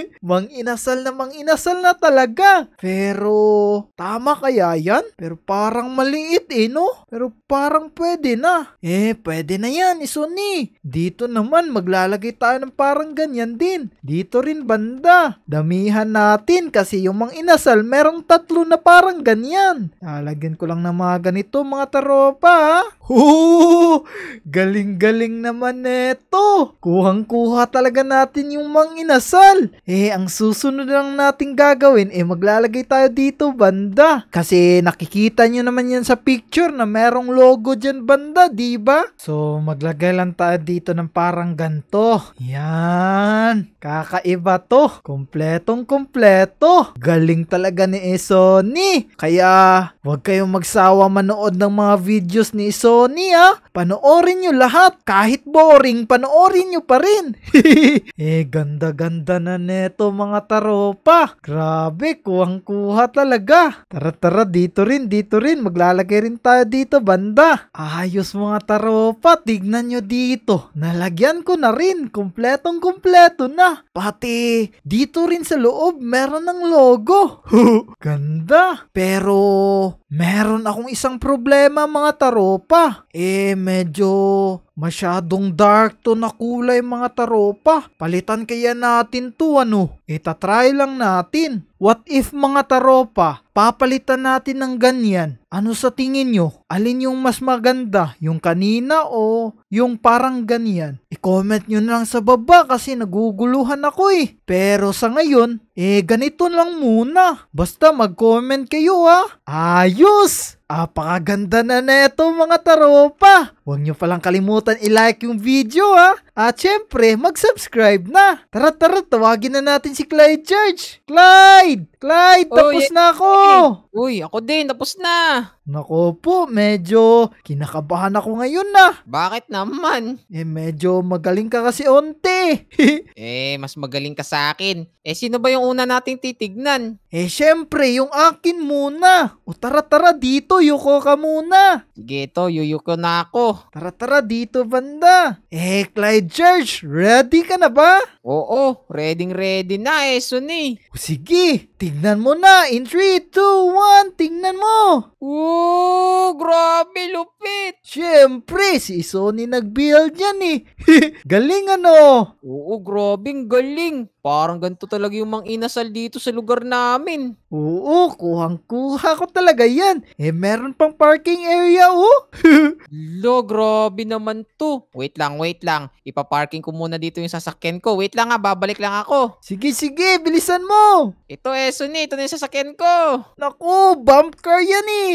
mang inasal na mang inasal na talaga. Pero tama kaya yan? Pero parang maliit eh, no? Pero parang pwede na. Eh, pwede na yan, isuni. Eh, dito naman, maglalagay tayo ng parang ganyan din. Dito rin banda. Damihan natin kasi yung mga inasal, merong tatlo na parang ganyan. Lalagyan ko lang na mga ganito, mga taropa, ha? Galing-galing naman neto. Kuhang-kuha talaga natin yung mga inasal. Eh, ang susunod lang natin gagawin, eh maglalagay tayo dito dito banda. Kasi nakikita nyo naman yan sa picture na merong logo dyan banda, di ba? So, maglagay lang tayo dito ng parang ganto. Yan. Kakaiba to. Kompletong kompleto. Galing talaga ni Sony. Kaya, wag kayong magsawa manood ng mga videos ni Sony ha. Panoorin nyo lahat. Kahit boring, panoorin nyo pa rin. eh, ganda-ganda na neto mga taropa. Grabe, kuwang-kuha talaga talaga. Tara tara dito rin, dito rin. Maglalagay rin tayo dito banda. Ayos mga taropa, tignan nyo dito. Nalagyan ko na rin, kumpletong kumpleto na. Pati dito rin sa loob meron ng logo. Ganda. Pero meron akong isang problema mga taropa. Eh medyo Masyadong dark to na kulay mga taropa. Palitan kaya natin to ano? Itatry lang natin. What if mga taropa papalitan natin ng ganyan, ano sa tingin nyo? Alin yung mas maganda? Yung kanina o yung parang ganyan? I-comment nyo na lang sa baba kasi naguguluhan ako eh. Pero sa ngayon, eh ganito lang muna. Basta mag-comment kayo ha. Ayos! Apakaganda na neto mga taropa! Huwag nyo palang kalimutan i-like yung video ha! At syempre, mag-subscribe na! Tara tara, tawagin na natin si Clyde Church! Clyde! Clyde, oh, tapos yeah. na ako! eh. Uy, ako din. Tapos na. Nako po, medyo kinakabahan ako ngayon na. Ah. Bakit naman? Eh, medyo magaling ka kasi onte. eh, mas magaling ka sa akin. Eh, sino ba yung una nating titignan? Eh, syempre, yung akin muna. O tara, tara dito, yuko ka muna. Gito, yuyuko na ako. Tara tara dito banda. Eh Clyde Church, ready ka na ba? Oo, ready ready na eh Suni. sige, tignan mo na in 3, 2, 1, tignan mo. Oo, grabe lupit. Siyempre, si Sony nag-build yan eh. galing ano. Oo, grabe, galing. Parang ganito talaga yung mang inasal dito sa lugar namin. Oo, kuhang-kuha ko talaga yan. Eh, meron pang parking area, oh. Lo, grabe naman to. Wait lang, wait lang. Ipaparking ko muna dito yung sasakyan ko. Wait lang nga, babalik lang ako. Sige, sige, bilisan mo. Ito, Eson eh, ito na yung sasakyan ko. Naku, bump car yan eh.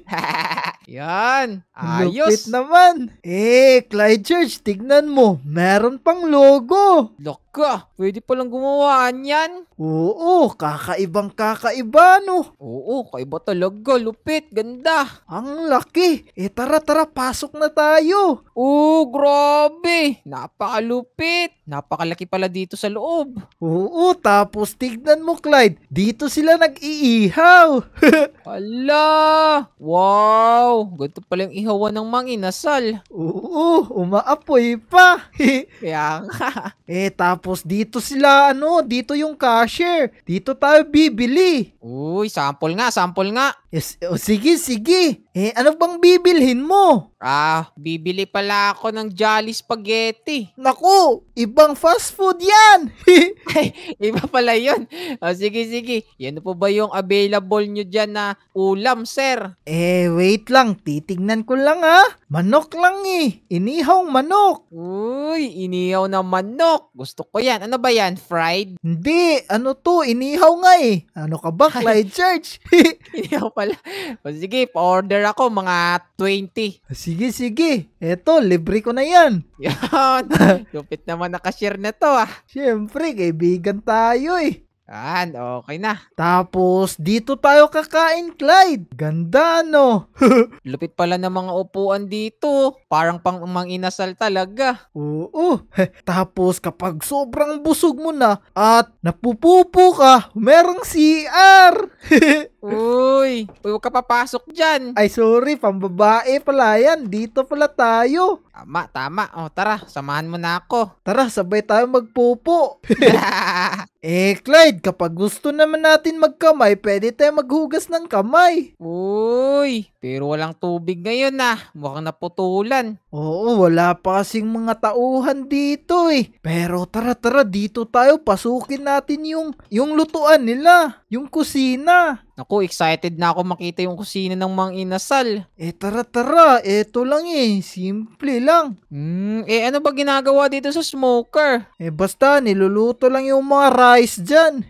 yan, ayos. Lupit naman. Eh, Clyde Church, tignan mo. Meron pang logo. Look, ka! Pwede palang gumawa niyan! Oo, kakaibang kakaiba no. Oo, kaiba talaga. Lupit, ganda. Ang laki. Eh tara tara, pasok na tayo. Oo, grabe. Napakalupit. Napakalaki pala dito sa loob. Oo, tapos tignan mo Clyde. Dito sila nag-iihaw. Hala! Wow! Ganto pala yung ihawan ng manginasal. Oo, umaapoy pa. Kaya nga. eh tapos dito sila ano, dito yung cash cashier. Dito tayo bibili. Uy, sample nga, sample nga. Yes, o, oh, sige, sige. Eh, ano bang bibilhin mo? Ah, bibili pala ako ng Jolly Spaghetti. Naku, ibang fast food yan! Ay, iba pala yun. Oh, sige, sige. Yan po ba yung available nyo dyan na ulam, sir? Eh, wait lang. Titignan ko lang ha. Manok lang eh. Inihawng manok. Uy, inihaw na manok. Gusto ko yan. Ano ba yan? Fried? Hindi. Ano to? Inihaw nga eh. Ano ka ba, Clyde Church? inihaw pala. O, sige, pa-order ako, mga 20. Sige, sige. Eto, libre ko na yan. Yan. Lupit naman na cashier na to ah. Siyempre, kaibigan tayo eh. Yan, okay na. Tapos, dito tayo kakain, Clyde. Ganda, no? Lupit pala ng mga upuan dito. Parang pang manginasal talaga. Oo. Tapos, kapag sobrang busog mo na at napupupo ka, merong CR. Uy, uy, huwag ka papasok dyan. Ay, sorry, pambabae pala yan. Dito pala tayo. Tama, tama. O, oh, tara, samahan mo na ako. Tara, sabay tayo magpupo. eh, Clyde, kapag gusto naman natin magkamay, pwede tayo maghugas ng kamay. Uy, pero walang tubig ngayon na. Ah. Mukhang naputulan. Oo, wala pa kasing mga tauhan dito eh. Pero tara tara dito tayo pasukin natin yung yung lutuan nila, yung kusina. Naku, excited na ako makita yung kusina ng mga inasal. Eh tara tara, eto lang eh, simple lang. Hmm, eh ano ba ginagawa dito sa smoker? Eh basta niluluto lang yung mga rice dyan.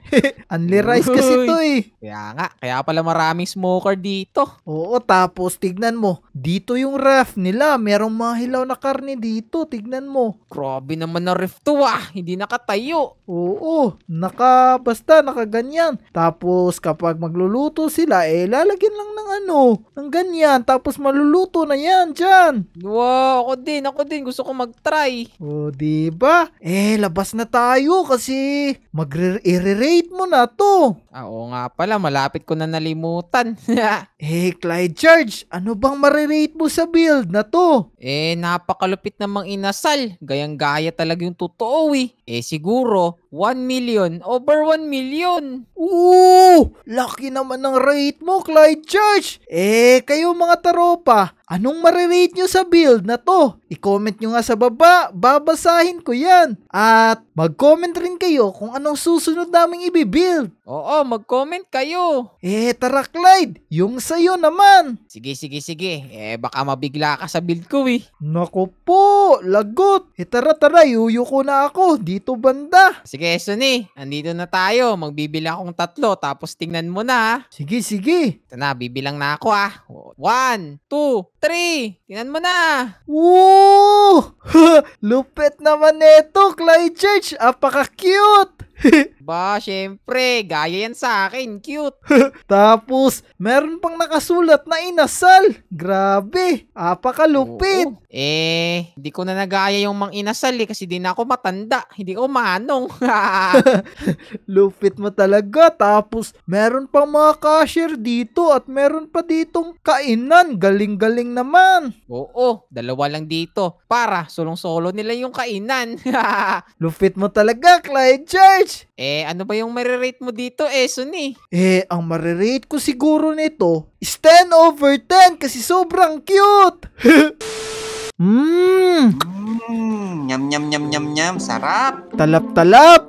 Unli rice kasi to eh. Kaya nga, kaya pala maraming smoker dito. Oo, tapos tignan mo, dito yung ref nila, merong mga hilaw na karne dito, tignan mo. Grabe naman na ref to ah, hindi nakatayo. Oo, naka, basta nakaganyan. Tapos kapag magluluto sila, eh lalagyan lang ng ano, ng ganyan, tapos maluluto na yan dyan. Wow, ako din, ako din, gusto ko mag-try. O, di ba? Eh, labas na tayo kasi magre-rate Gamit mo na to. Ah, oo nga pala, malapit ko na nalimutan. hey Clyde George, ano bang marirate mo sa build na to? Eh, napakalupit namang inasal. Gayang-gaya talaga yung totoo eh. Eh, siguro, 1 million over 1 million. Oo! Laki naman ng rate mo, Clyde George. Eh, kayo mga taropa, Anong marirate nyo sa build na to? I-comment nyo nga sa baba, babasahin ko yan. At mag-comment rin kayo kung anong susunod naming i-build. Oo, mag-comment kayo. Eh, tara Clyde, yung sa'yo naman. Sige, sige, sige. Eh, baka mabigla ka sa build ko eh. Naku po, lagot. Eh, tara, tara, yuyuko na ako. Dito banda. Sige, Sunny. Andito na tayo. Magbibilang akong tatlo, tapos tingnan mo na. Sige, sige. Ito na, bibilang na ako ah. One, two, three. Tingnan mo na. Woo! Lupet naman neto, Clyde Church. Apaka-cute. Ba, syempre, gaya yan sa akin, cute. Tapos, meron pang nakasulat na inasal. Grabe, apakalupit. Oo. Eh, hindi ko na nagaya yung mang inasal eh, kasi di na ako matanda. Hindi ko manong. Lupit mo talaga. Tapos, meron pang mga cashier dito at meron pa ditong kainan. Galing-galing naman. Oo, dalawa lang dito. Para, sulong-solo nila yung kainan. Lupit mo talaga, Clyde George. Eh, ano ba yung marirate mo dito, Eson eh, eh? Eh, ang marirate ko siguro nito is 10 over 10 kasi sobrang cute! Mmm! Mmm, yum yum yum yum yum, sarap! Talap-talap!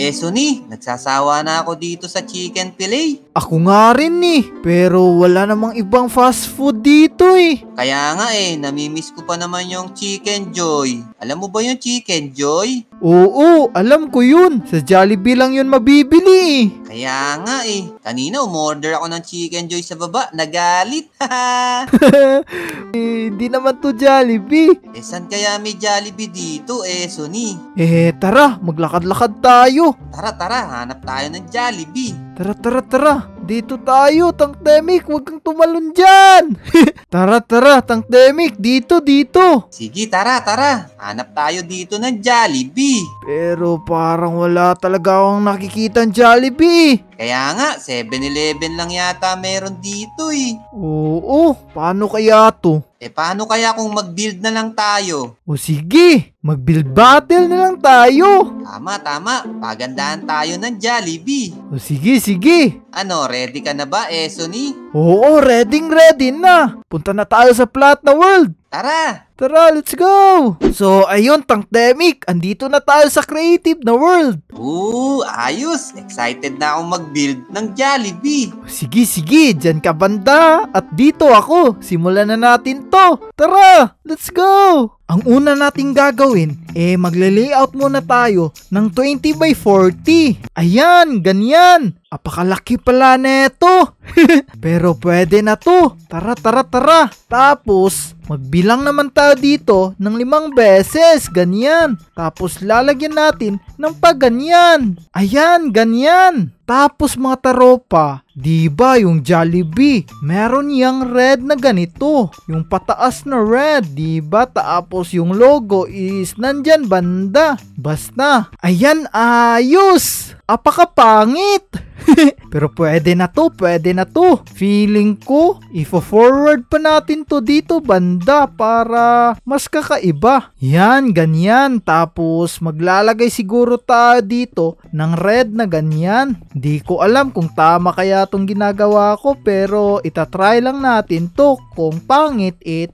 eh Suni, nagsasawa na ako dito sa chicken fillet. Ako nga rin eh, pero wala namang ibang fast food dito eh. Kaya nga eh, namimiss ko pa naman yung chicken joy. Alam mo ba yung chicken joy? Oo, alam ko yun. Sa Jollibee lang yun mabibili eh. Kaya nga eh, Kanina, umorder ako ng chicken joy sa baba. Nagalit, haha! Hindi eh, naman to Jollibee. Eh, san kaya may Jollibee dito, eh, Suni? Eh, tara, maglakad-lakad tayo. Tara, tara, hanap tayo ng Jollibee. Tara, tara, tara. Dito tayo, Tangdemic! Huwag kang tumalon dyan! tara, tara, Tangdemic! Dito, dito! Sige, tara, tara! Hanap tayo dito ng Jollibee! Pero parang wala talaga akong nakikita ng Jollibee! Kaya nga, 7-Eleven lang yata meron dito eh. Oo, paano kaya to? Eh paano kaya kung mag-build na lang tayo? O sige, mag-build battle na lang tayo. Tama, tama. Pagandahan tayo ng Jollibee. O sige, sige. Ano, ready ka na ba, Esoni? Eh, Oo, ready ready na. Punta na tayo sa Plat na World. Tara! Tara, let's go! So, ayun, Tankdemic, andito na tayo sa creative na world. Oo, ayos! Excited na akong mag-build ng Jollibee. Sige, sige, dyan ka banda. At dito ako, simulan na natin to. Tara! Let's go! Ang una nating gagawin, eh magle-layout muna tayo ng 20 by 40. Ayan, ganyan. Apakalaki pala neto. Pero pwede na to. Tara, tara, tara. Tapos, magbilang naman tayo dito ng limang beses, ganyan. Tapos lalagyan natin ng paganyan. Ayan, ganyan. Tapos mga taropa, di ba yung Jollibee, meron yang red na ganito. Yung pataas na red, di ba? Tapos yung logo is nandyan banda. Basta, ayan ayos! Apakapangit! Pero pwede na to, pwede na to. Feeling ko, ifo-forward pa natin to dito banda para mas kakaiba. Yan, ganyan. Tapos maglalagay siguro tayo dito ng red na ganyan. Di ko alam kung tama kaya tong ginagawa ko pero itatry lang natin to. Kung pangit, eh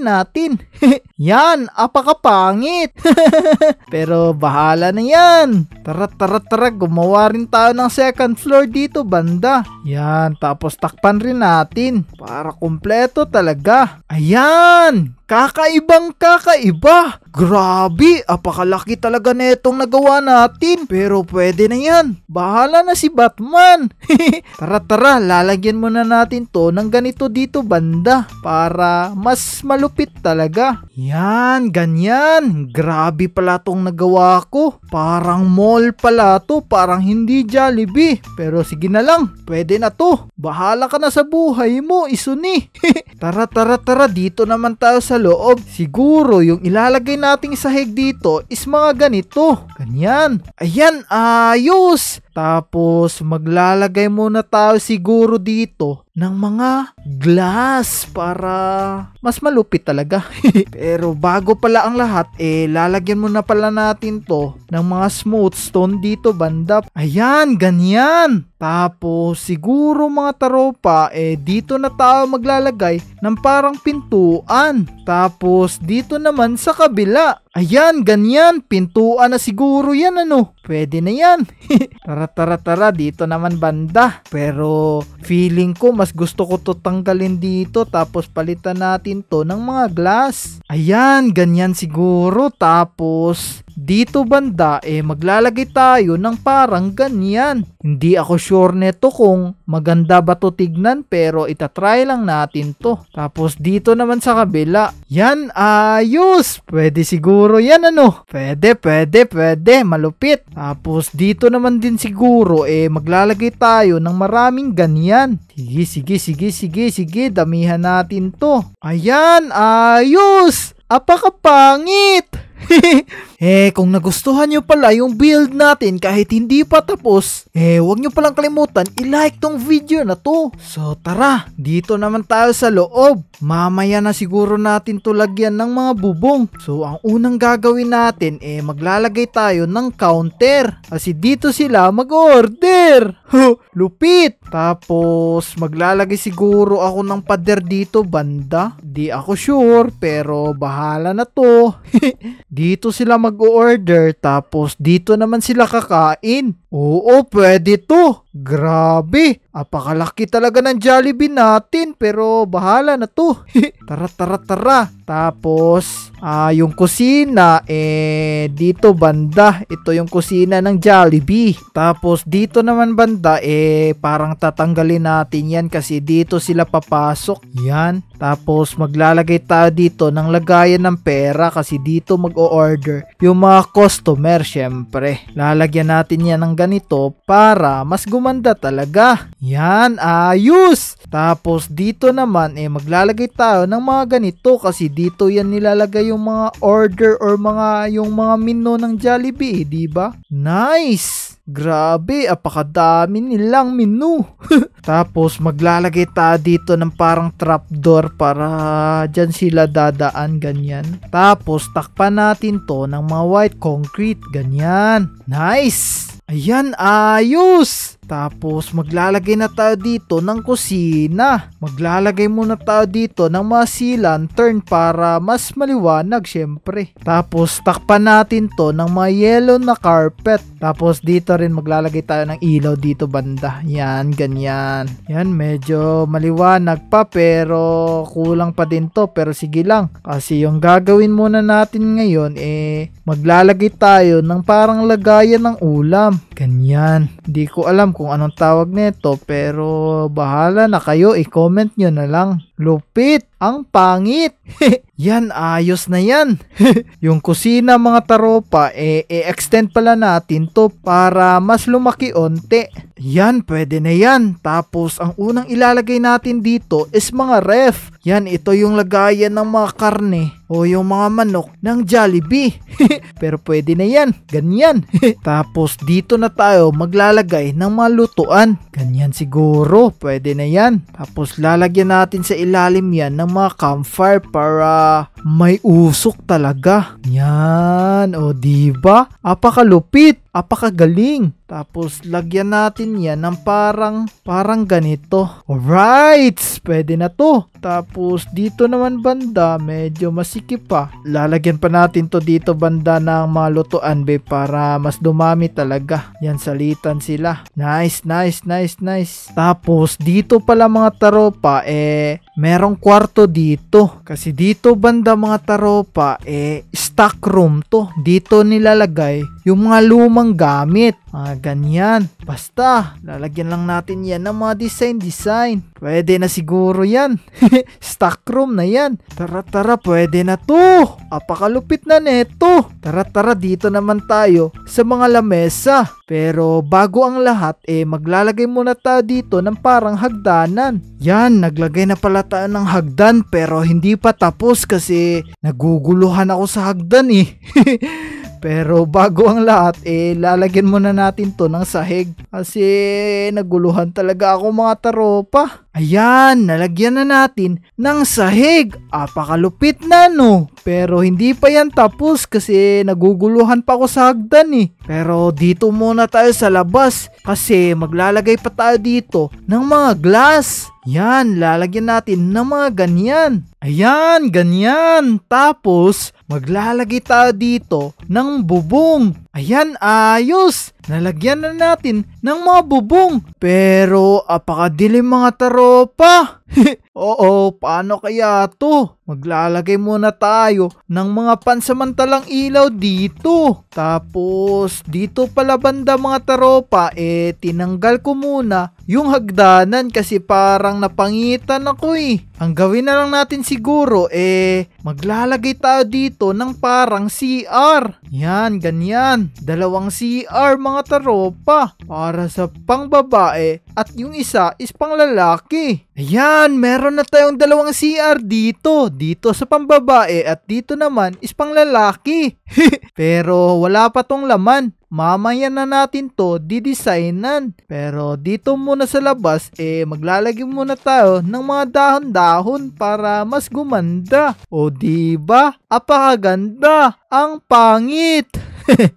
natin. yan, apakapangit. pero bahala na yan. Tara, tara, tara. Gumawa rin tayo ng second floor dito dito banda. Yan, tapos takpan rin natin para kumpleto talaga. Ayan! Kakaibang kakaiba! Grabe, apakalaki talaga na itong nagawa natin. Pero pwede na yan. Bahala na si Batman. tara tara, lalagyan muna natin to ng ganito dito banda para mas malupit talaga. Yan, ganyan. Grabe pala tong nagawa ko. Parang mall pala to, parang hindi Jollibee. Pero sige na lang, pwede na to. Bahala ka na sa buhay mo, isuni. tara tara tara, dito naman tayo sa loob. Siguro yung ilalagay nating sahig dito is mga ganito. Ganyan. Ayan, ayos! Tapos maglalagay muna tayo siguro dito ng mga glass para mas malupit talaga. Pero bago pala ang lahat, eh lalagyan muna pala natin to ng mga smooth stone dito banda. Ayan, ganyan. Tapos siguro mga taropa, eh dito na tayo maglalagay ng parang pintuan. Tapos dito naman sa kabila, Ayan, ganyan. Pintuan na siguro yan ano. Pwede na yan. tara, tara, tara. Dito naman banda. Pero feeling ko mas gusto ko to tanggalin dito tapos palitan natin to ng mga glass. Ayan, ganyan siguro. Tapos dito banda eh maglalagay tayo ng parang ganyan. Hindi ako sure neto kung maganda ba to tignan pero itatry lang natin to. Tapos dito naman sa kabila. Yan ayos! Pwede siguro yan ano? Pwede, pwede, pwede. Malupit. Tapos dito naman din siguro eh maglalagay tayo ng maraming ganyan. Sige, sige, sige, sige, sige. Damihan natin to. Ayan, ayos! Apakapangit! eh, kung nagustuhan nyo pala yung build natin kahit hindi pa tapos, eh, wag nyo palang kalimutan i-like tong video na to. So, tara, dito naman tayo sa loob. Mamaya na siguro natin to lagyan ng mga bubong. So, ang unang gagawin natin, eh, maglalagay tayo ng counter. Kasi dito sila mag-order. Lupit! Tapos, maglalagay siguro ako ng pader dito, banda. Di ako sure, pero bahala na to. Dito sila mag-order tapos dito naman sila kakain. Oo, pwede to. Grabe. Apakalaki talaga ng Jollibee natin pero bahala na to. tara tara tara. Tapos ah uh, yung kusina eh dito banda ito yung kusina ng Jollibee. Tapos dito naman banda eh parang tatanggalin natin yan kasi dito sila papasok. Yan. Tapos maglalagay tayo dito ng lagayan ng pera kasi dito mag-o-order yung mga customer syempre. Lalagyan natin yan ng ganito para mas gumanda talaga. Yan, ayos! Tapos dito naman, eh, maglalagay tayo ng mga ganito kasi dito yan nilalagay yung mga order or mga, yung mga menu ng Jollibee, eh, di ba? Nice! Grabe, apakadami nilang menu. Tapos maglalagay tayo dito ng parang trapdoor para dyan sila dadaan, ganyan. Tapos takpan natin to ng mga white concrete, ganyan. Nice! Ayan, ayos! Tapos maglalagay na tayo dito ng kusina. Maglalagay muna tayo dito ng mga sea lantern para mas maliwanag syempre. Tapos takpan natin to ng mga yellow na carpet. Tapos dito rin maglalagay tayo ng ilaw dito banda. Yan, ganyan. Yan, medyo maliwanag pa pero kulang pa din to. Pero sige lang. Kasi yung gagawin muna natin ngayon eh maglalagay tayo ng parang lagayan ng ulam. Ganyan. Hindi ko alam kung kung anong tawag nito pero bahala na kayo i-comment nyo na lang. Lupit! Ang pangit! yan, ayos na yan! yung kusina mga taropa, eh, e-extend pala natin to para mas lumaki onte. Yan, pwede na yan. Tapos, ang unang ilalagay natin dito is mga ref. Yan, ito yung lagayan ng mga karne o yung mga manok ng Jollibee. Pero pwede na yan. Ganyan. Tapos, dito na tayo maglalagay ng mga lutuan. Ganyan siguro. Pwede na yan. Tapos, lalagyan natin sa ilalim yan ng mga campfire para may usok talaga. Yan, o diba? Apakalupit, apakagaling. Tapos, lagyan natin yan ng parang, parang ganito. Alright! Pwede na to. Tapos, dito naman banda, medyo masikip pa. Lalagyan pa natin to dito banda ng mga malutuan, be, para mas dumami talaga. Yan, salitan sila. Nice, nice, nice, nice. Tapos, dito pala mga taropa, eh, merong kwarto dito. Kasi dito banda mga taropa, eh, stock room to. Dito nilalagay yung mga lumang gamit. Mga ah, ganyan. Basta, lalagyan lang natin yan ng mga design-design. Pwede na siguro yan. Stock room na yan. Tara-tara, pwede na to. Apakalupit na neto. Tara-tara, dito naman tayo sa mga lamesa. Pero bago ang lahat, eh maglalagay muna tayo dito ng parang hagdanan. Yan, naglagay na pala tayo ng hagdan pero hindi pa tapos kasi naguguluhan ako sa hagdan eh. Pero bago ang lahat, eh, lalagyan muna natin to ng sahig. Kasi naguluhan talaga ako mga taropa. Ayan, nalagyan na natin ng sahig. Apakalupit na no. Pero hindi pa yan tapos kasi naguguluhan pa ako sa hagdan eh. Pero dito muna tayo sa labas kasi maglalagay pa tayo dito ng mga glass. Yan, lalagyan natin ng mga ganyan. Ayan, ganyan. Tapos, maglalagay tayo dito ng bubong. Ayan, ayos! nalagyan na natin ng mga bubong. Pero apakadilim mga taropa. Oo, paano kaya to? Maglalagay muna tayo ng mga pansamantalang ilaw dito. Tapos dito pala banda mga taropa, eh tinanggal ko muna yung hagdanan kasi parang napangitan ako eh. Ang gawin na lang natin siguro eh maglalagay tayo dito ng parang CR. Yan, ganyan. Dalawang CR mga mga taropa para sa pangbabae at yung isa is panglalaki. Ayan, meron na tayong dalawang CR dito. Dito sa pambabae at dito naman is panglalaki. Pero wala pa tong laman mamaya na natin to didesignan. Pero dito muna sa labas, eh maglalagay muna tayo ng mga dahon-dahon para mas gumanda. O di ba? Apakaganda! Ang pangit!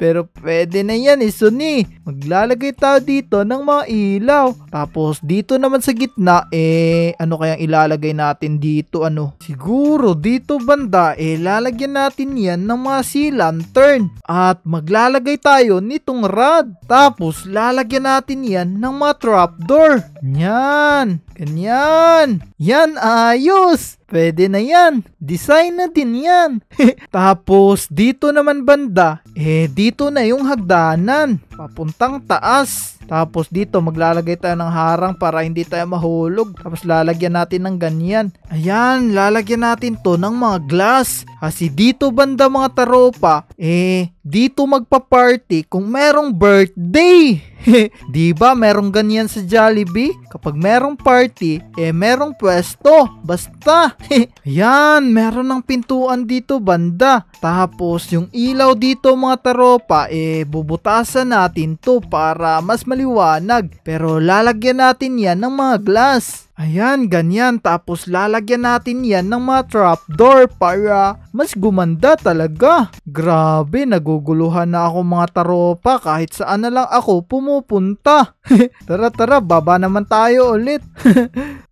Pero pwede na yan, Isuni. Eh, maglalagay tayo dito ng mga ilaw. Tapos dito naman sa gitna, eh, ano kayang ilalagay natin dito, ano? Siguro dito banda, eh, lalagyan natin yan ng mga sea lantern. At maglalagay tayo nitong rod. Tapos lalagyan natin yan ng mga trapdoor. Yan. Ganyan. Yan, ayos! Pwede na yan. Design na din yan. Tapos, dito naman banda, eh dito na yung hagdanan. Papuntang taas. Tapos dito, maglalagay tayo ng harang para hindi tayo mahulog. Tapos lalagyan natin ng ganyan. Ayan, lalagyan natin to ng mga glass. Kasi dito banda mga taropa, eh dito magpa-party kung merong birthday. di ba merong ganyan sa Jollibee? Kapag merong party, eh merong pwesto. Basta. Yan, meron ng pintuan dito banda. Tapos yung ilaw dito mga taropa, eh bubutasan natin to para mas maliwanag. Pero lalagyan natin yan ng mga glass. Ayan, ganyan. Tapos lalagyan natin yan ng mga trapdoor para mas gumanda talaga. Grabe, naguguluhan na ako mga taropa kahit saan na lang ako pumupunta. tara tara, baba naman tayo ulit.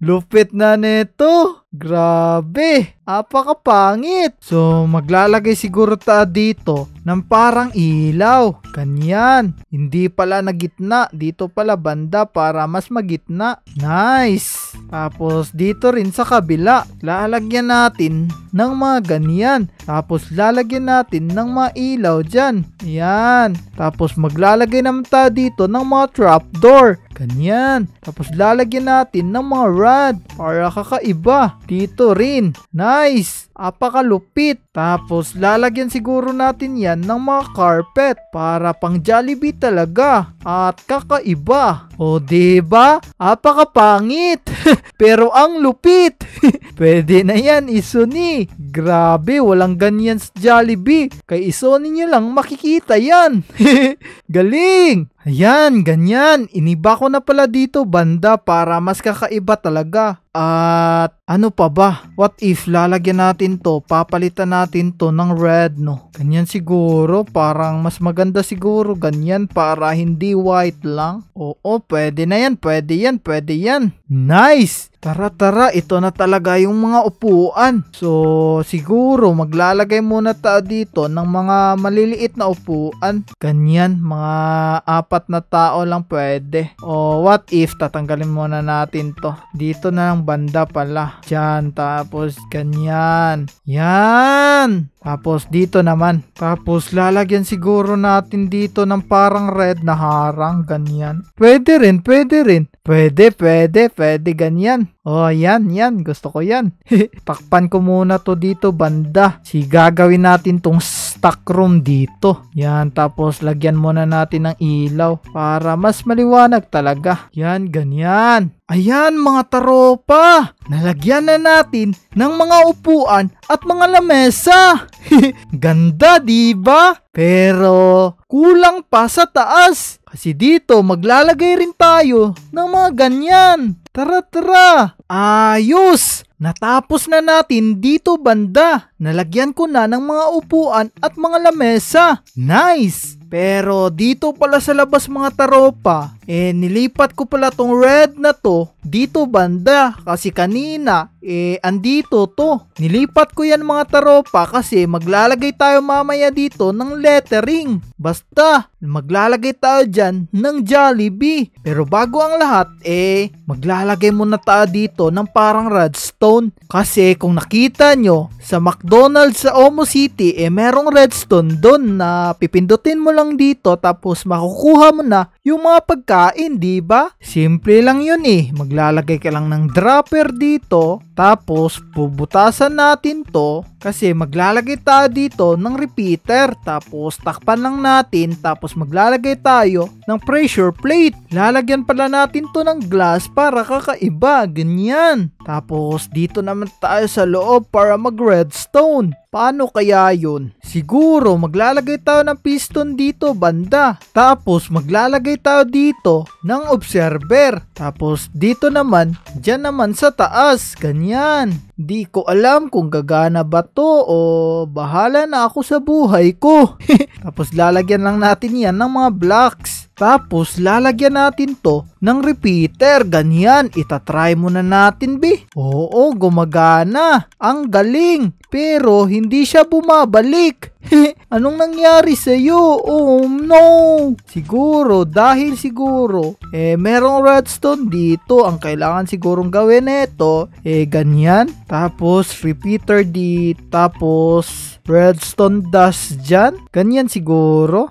Lupit na neto. Grabe, apakapangit. So, maglalagay siguro ta dito ng parang ilaw. Ganyan. Hindi pala na gitna. Dito pala banda para mas magitna. Nice! Tapos dito rin sa kabila, lalagyan natin ng mga ganyan. Tapos lalagyan natin ng mga ilaw dyan. Yan. Tapos maglalagay naman tayo dito ng mga trapdoor. Ganyan. Tapos lalagyan natin ng mga rod para kakaiba. Dito rin. Nice! Apakalupit. Tapos lalagyan siguro natin yan ng mga carpet para pang Jollibee talaga. At kakaiba. O diba? Apakapangit. Pero ang lupit. Pwede na yan isuni. Grabe, walang ganyan sa Jollibee. Kay isuni nyo lang makikita yan. Galing! Ayan, ganyan. Iniba ko na pala dito banda para mas kakaiba talaga. At ano pa ba? What if lalagyan natin to, papalitan natin to ng red no? Ganyan siguro, parang mas maganda siguro ganyan para hindi white lang. Oo, pwede na yan, pwede yan, pwede yan. Nice! Tara tara, ito na talaga yung mga upuan. So siguro maglalagay muna tayo dito ng mga maliliit na upuan. Ganyan, mga apat na tao lang pwede. O what if tatanggalin muna natin to. Dito na lang banda pala. Diyan, tapos ganyan. Yan! Tapos dito naman. Tapos lalagyan siguro natin dito ng parang red na harang. Ganyan. Pwede rin, pwede rin. Pwede, pwede, pwede. Ganyan. Oh, yan, yan. Gusto ko yan. Pakpan ko muna to dito banda. Si gagawin natin tong stack room dito. Yan. Tapos lagyan muna natin ng ilaw para mas maliwanag talaga. Yan, ganyan. Ayan mga taropa! nalagyan na natin ng mga upuan at mga lamesa. Ganda di ba? Pero kulang pa sa taas kasi dito maglalagay rin tayo ng mga ganyan. Tara tara! Ayos! Natapos na natin dito banda. Nalagyan ko na ng mga upuan at mga lamesa. Nice! Pero dito pala sa labas mga taropa, eh nilipat ko pala tong red na to dito banda kasi kanina eh andito to. Nilipat ko yan mga taropa kasi maglalagay tayo mamaya dito ng lettering. Basta maglalagay tayo dyan ng Jollibee. Pero bago ang lahat eh maglalagay muna tayo dito ng parang redstone. Kasi kung nakita nyo sa McDonald's sa Omo City eh merong redstone doon na pipindutin mo lang lang dito tapos makukuha mo na yung mga pagkain, di ba? Simple lang yun eh. Maglalagay ka lang ng dropper dito tapos, pubutasan natin to kasi maglalagay tayo dito ng repeater. Tapos, takpan lang natin. Tapos, maglalagay tayo ng pressure plate. Lalagyan pala natin to ng glass para kakaiba. Ganyan. Tapos, dito naman tayo sa loob para mag-redstone. Paano kaya yun? Siguro, maglalagay tayo ng piston dito banda. Tapos, maglalagay tayo dito ng observer. Tapos, dito naman, dyan naman sa taas. Ganyan yan. Di ko alam kung gagana ba to o bahala na ako sa buhay ko. Tapos lalagyan lang natin yan ng mga blocks. Tapos lalagyan natin to ng repeater. Ganyan, itatry muna natin bi. Oo, gumagana. Ang galing. Pero hindi siya bumabalik. Anong nangyari sa iyo? Oh no! Siguro, dahil siguro, eh merong redstone dito. Ang kailangan sigurong gawin nito, eh ganyan. Tapos, repeater D. Tapos, redstone dust dyan. Ganyan siguro.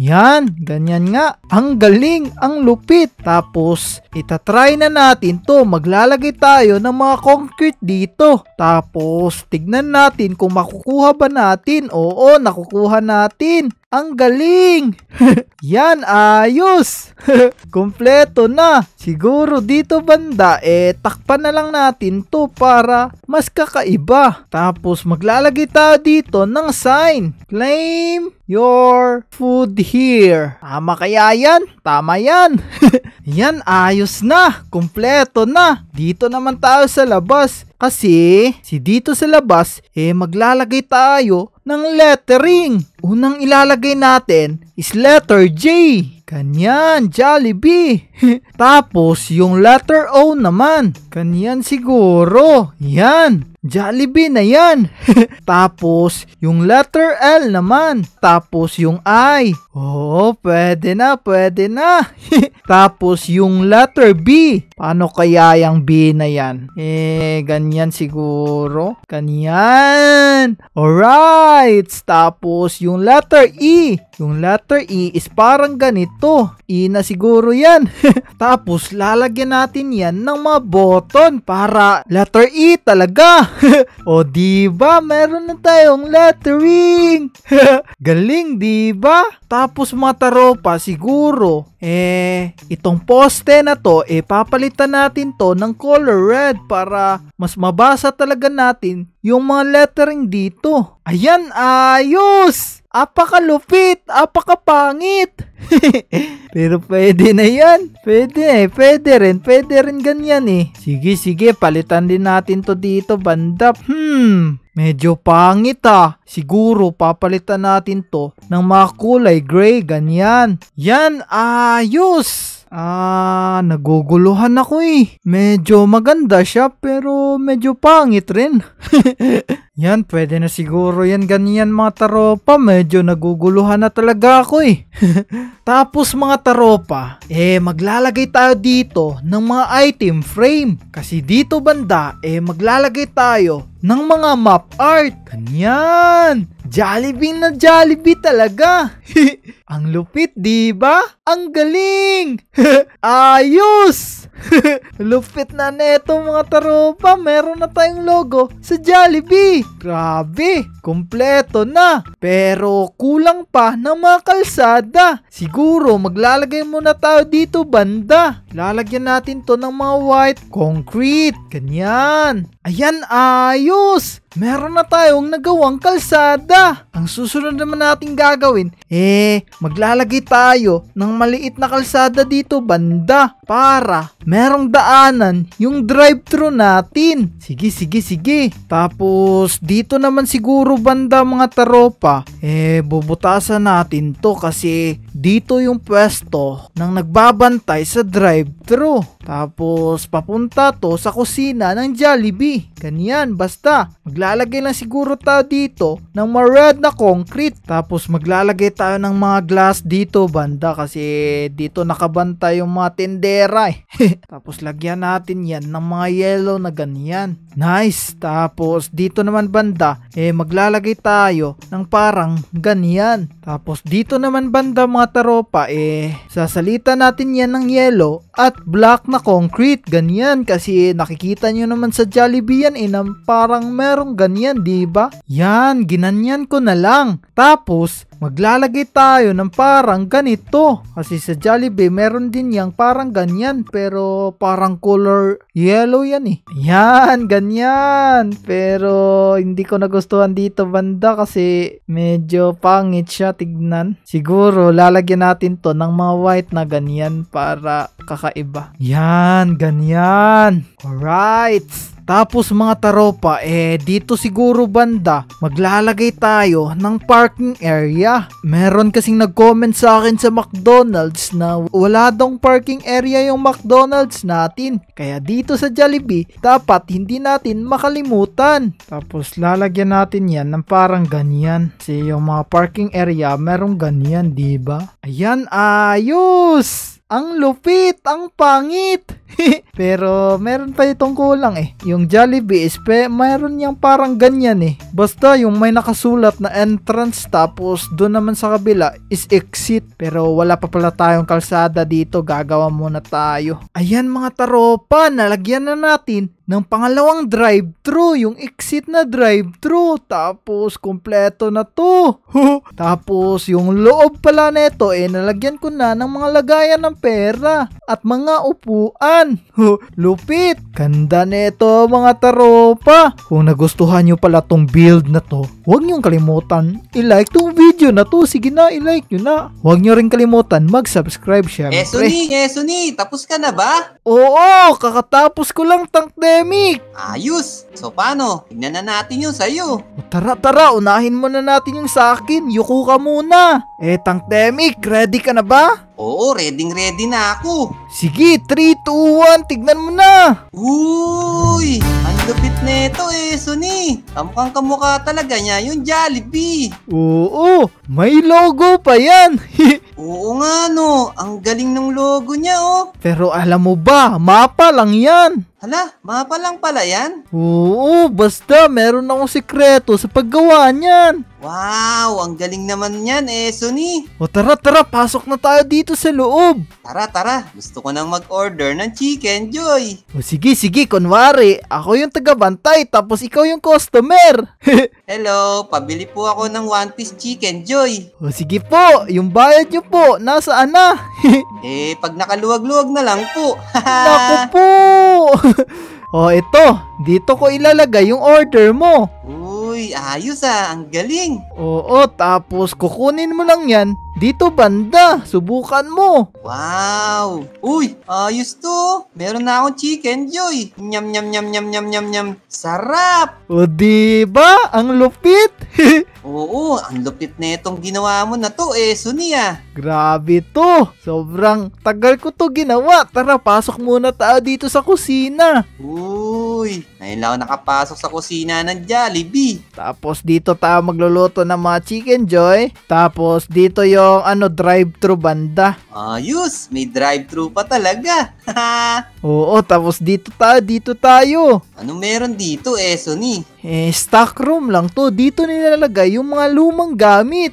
Yan, ganyan nga. Ang galing, ang lupit. Tapos, itatry na natin to. Maglalagay tayo ng mga concrete dito. Tapos, tignan natin kung makukuha ba natin. Oo, nakukuha natin. Ang galing! Yan, ayos! Kompleto na! Siguro dito banda, eh, takpan na lang natin to para mas kakaiba. Tapos maglalagay tayo dito ng sign. Claim your food here. Tama kaya yan? Tama yan! yan, ayos na! Kompleto na! Dito naman tayo sa labas. Kasi, si dito sa labas, eh maglalagay tayo ng lettering. Unang ilalagay natin is letter J. Kanyan, Jollibee. Tapos, yung letter O naman. Kanyan siguro. Yan. Jollibee na yan. Tapos, yung letter L naman. Tapos, yung I. Oo, pwede na, pwede na. Tapos, yung letter B. Paano kaya yung B na yan? Eh, ganyan siguro. Ganyan. Alright. Tapos, yung letter E. Yung letter E is parang ganito. E na siguro yan. Tapos, lalagyan natin yan ng mga button para letter E talaga. o di ba meron na tayong lettering? Galing di ba? Tapos mga taropa siguro. Eh, itong poste na to, eh papalitan natin to ng color red para mas mabasa talaga natin yung mga lettering dito. Ayan, ayos! Apakalupit! Apakapangit! Pero pwede na yan. Pwede eh. Pwede rin. Pwede rin ganyan eh. Sige, sige. Palitan din natin to dito, banda. Hmm. Medyo pangit ah. Siguro papalitan natin to ng mga kulay gray. Ganyan. Yan. Ayos. Ah, naguguluhan ako eh. Medyo maganda siya pero medyo pangit rin. Yan, pwede na siguro yan. Ganyan mga taropa, medyo naguguluhan na talaga ako eh. Tapos mga taropa, eh maglalagay tayo dito ng mga item frame. Kasi dito banda, eh maglalagay tayo ng mga map art. Ganyan! Jollibee na Jollibee talaga. Ang lupit, di ba? Ang galing! Ayos! lupit na neto mga taropa. Meron na tayong logo sa Jollibee. Grabe! Kompleto na! Pero kulang pa ng mga kalsada. Siguro maglalagay muna tayo dito banda. Lalagyan natin to ng mga white concrete. Ganyan. Ayan, ayos! Meron na tayong nagawang kalsada. Ang susunod naman natin gagawin, eh, maglalagay tayo ng maliit na kalsada dito banda para merong daanan yung drive-thru natin. Sige, sige, sige. Tapos, dito naman siguro banda mga taropa, eh bubutasan natin to kasi dito yung pwesto ng nagbabantay sa drive-thru. Tapos papunta to sa kusina ng Jollibee. Ganyan, basta. Maglalagay lang siguro tayo dito ng ma-red na concrete. Tapos maglalagay tayo ng mga glass dito banda kasi dito nakabantay yung mga tindera eh. Tapos lagyan natin yan ng mga yellow na ganyan. Nice. Tapos dito naman banda eh maglalagay tayo ng parang ganyan. Tapos dito naman banda mga mga taropa eh sasalita natin yan ng yellow at black na concrete. Ganyan kasi nakikita nyo naman sa Jollibee yan eh parang merong ganyan ba? Diba? Yan, ginanyan ko na lang. Tapos Maglalagay tayo ng parang ganito. Kasi sa Jollibee, meron din yang parang ganyan. Pero parang color yellow yan eh. Yan, ganyan. Pero hindi ko nagustuhan dito banda kasi medyo pangit siya tignan. Siguro lalagyan natin to ng mga white na ganyan para kakaiba. Yan, ganyan. Alright. Tapos mga taropa, eh dito siguro banda, maglalagay tayo ng parking area. Meron kasing nag-comment sa akin sa McDonald's na wala dong parking area yung McDonald's natin. Kaya dito sa Jollibee, dapat hindi natin makalimutan. Tapos lalagyan natin yan ng parang ganyan. Kasi yung mga parking area, merong ganyan, ba? Diba? Ayan, ayos! Ang lupit! Ang pangit! Pero meron pa itong kulang eh. Yung Jollibee is pe, meron yung parang ganyan eh. Basta yung may nakasulat na entrance tapos doon naman sa kabila is exit. Pero wala pa pala tayong kalsada dito. Gagawa muna tayo. Ayan mga taropa, nalagyan na natin ng pangalawang drive-thru, yung exit na drive-thru. Tapos, kompleto na to. Tapos, yung loob pala nito, eh, nalagyan ko na ng mga lagayan ng pera at mga upuan yan. Lupit. Ganda nito mga taropa. Kung nagustuhan nyo pala tong build na to, huwag nyong kalimutan i-like tong video na to. Sige na, i-like nyo na. Huwag nyo rin kalimutan mag-subscribe syempre. Eso ni, eso ni. Tapos ka na ba? Oo, kakatapos ko lang tank demic. Ayos. So paano? Tignan na natin yung sa'yo. Tara, tara. Unahin mo na natin yung sa akin. Yuko ka muna. Eh, Tangtemic, ready ka na ba? Oo, ready ready na ako. Sige, 3, 2, 1, tignan mo na. Uy, ang lupit na ito eh, Suni. Kamukhang kamukha talaga niya yung Jollibee. Oo, may logo pa yan. Oo nga no, ang galing ng logo niya oh. Pero alam mo ba, mapa lang yan. Hala, mapa lang pala yan? Oo, basta meron akong sikreto sa paggawa niyan. Wow, ang galing naman niyan, eh, Sunny. O tara, tara, pasok na tayo dito sa loob. Tara, tara, gusto ko nang mag-order ng chicken, Joy. O sige, sige, kunwari, ako yung tagabantay, tapos ikaw yung customer. Hello, pabili po ako ng one piece chicken, Joy. O sige po, yung bayad niyo po, nasaan na? eh, pag nakaluwag-luwag na lang po. Naku po. o, ito, dito ko ilalagay yung order mo. Ooh. Uy, ayos ah. Ang galing. Oo, tapos kukunin mo lang yan dito banda, subukan mo. Wow! Uy, ayos to. Meron na akong chicken joy. Nyam nyam nyam nyam nyam nyam nyam. Sarap! O di ba? Ang lupit. Oo, ang lupit na itong ginawa mo na to eh, Sunia. Grabe to. Sobrang tagal ko to ginawa. Tara, pasok muna tayo dito sa kusina. Uy, ngayon lang nakapasok sa kusina ng Jollibee. Tapos dito tayo magluluto ng mga chicken joy. Tapos dito yung merong ano drive-thru banda. Ah, yes, may drive-thru pa talaga. Oo, tapos dito tayo, dito tayo. Ano meron dito, eh, Esoni? Eh, stock lang to. Dito nilalagay yung mga lumang gamit.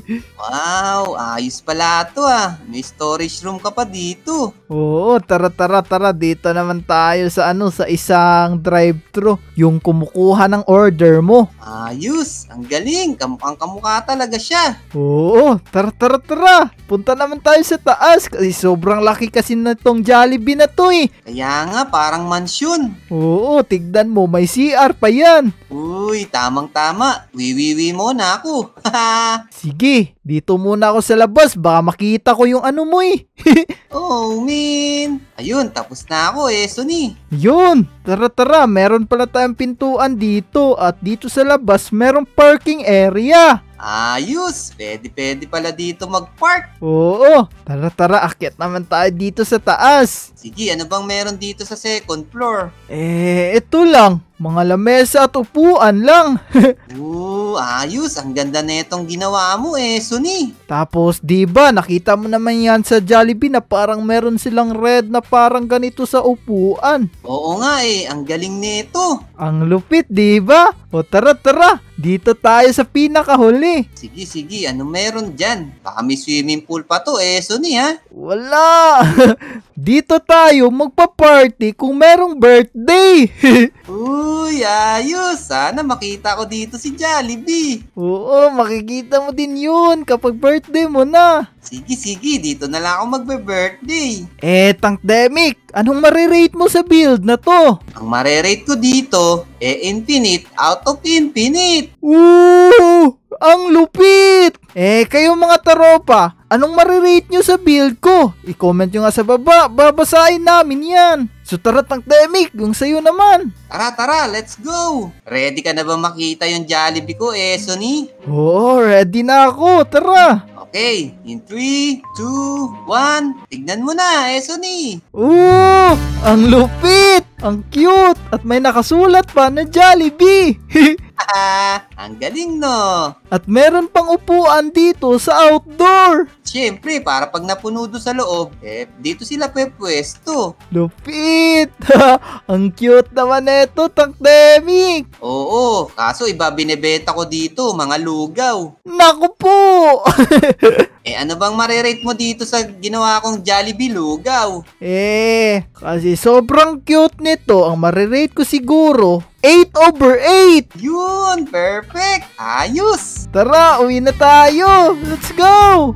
wow, ayos pala to ah. May storage room ka pa dito. Oo, tara tara tara. Dito naman tayo sa ano, sa isang drive-thru. Yung kumukuha ng order mo. Ayos, ang galing. Kamukhang kamukha talaga siya. Oo, tara tara tara. Punta naman tayo sa taas. Kasi sobrang laki kasi na tong Jollibee na to eh. Kaya nga, parang mansion. Oo, tignan mo. May CR pa yan. Uy, tamang-tama. Wiwiwi mo na ako. Sige, dito muna ako sa labas. Baka makita ko yung ano mo eh. oh, man. Ayun, tapos na ako eh, Sunny. Yun, tara-tara. Meron pala tayong pintuan dito. At dito sa labas, merong parking area. Ayos! Pwede-pwede pala dito mag-park. Oo! Tara-tara, akit naman tayo dito sa taas. Sige, ano bang meron dito sa second floor? Eh, ito lang. Mga lamesa at upuan lang. Oo, ayos. Ang ganda na itong ginawa mo eh, Suni. Tapos, di ba, nakita mo naman yan sa Jollibee na parang meron silang red na parang ganito sa upuan. Oo nga eh, ang galing nito. Ang lupit, di ba? O tara, tara. Dito tayo sa pinakahuli. Sige, sige. Ano meron dyan? Baka may swimming pool pa to eh, Suni ha? Wala. Dito tayo magpa-party kung merong birthday. Oo. Uy, ayos. Sana makita ko dito si Jollibee. Oo, makikita mo din yun kapag birthday mo na. Sige, sige. Dito na lang ako magbe-birthday. Eh, Tankdemic, anong marirate mo sa build na to? Ang marirate ko dito, eh infinite out of infinite. Woo! Ang lupit! Eh, kayo mga taropa, Anong marirate nyo sa build ko? I-comment nyo nga sa baba, babasahin namin yan. So tara Tangdemic, yung sayo naman. Tara tara, let's go! Ready ka na ba makita yung Jollibee ko, Esoni? Eh, Oo, oh, ready na ako, tara! Okay, in 3, 2, 1, tignan mo na, Esoni! Eh, Oo, ang lupit! Ang cute! At may nakasulat pa na Jollibee! Ah, ang galing no. At meron pang upuan dito sa outdoor. Siyempre, para pag napuno do sa loob, eh, dito sila pwepwesto. Lupit! Ang cute naman eto, Takdemic! Oo, kaso iba binebenta ko dito, mga lugaw. Naku po! Eh ano bang marirate mo dito sa ginawa kong Jollibee Lugaw? Eh, kasi sobrang cute nito. Ang marirate ko siguro, 8 over 8! Yun! Perfect! Ayos! Tara, uwi na tayo! Let's go!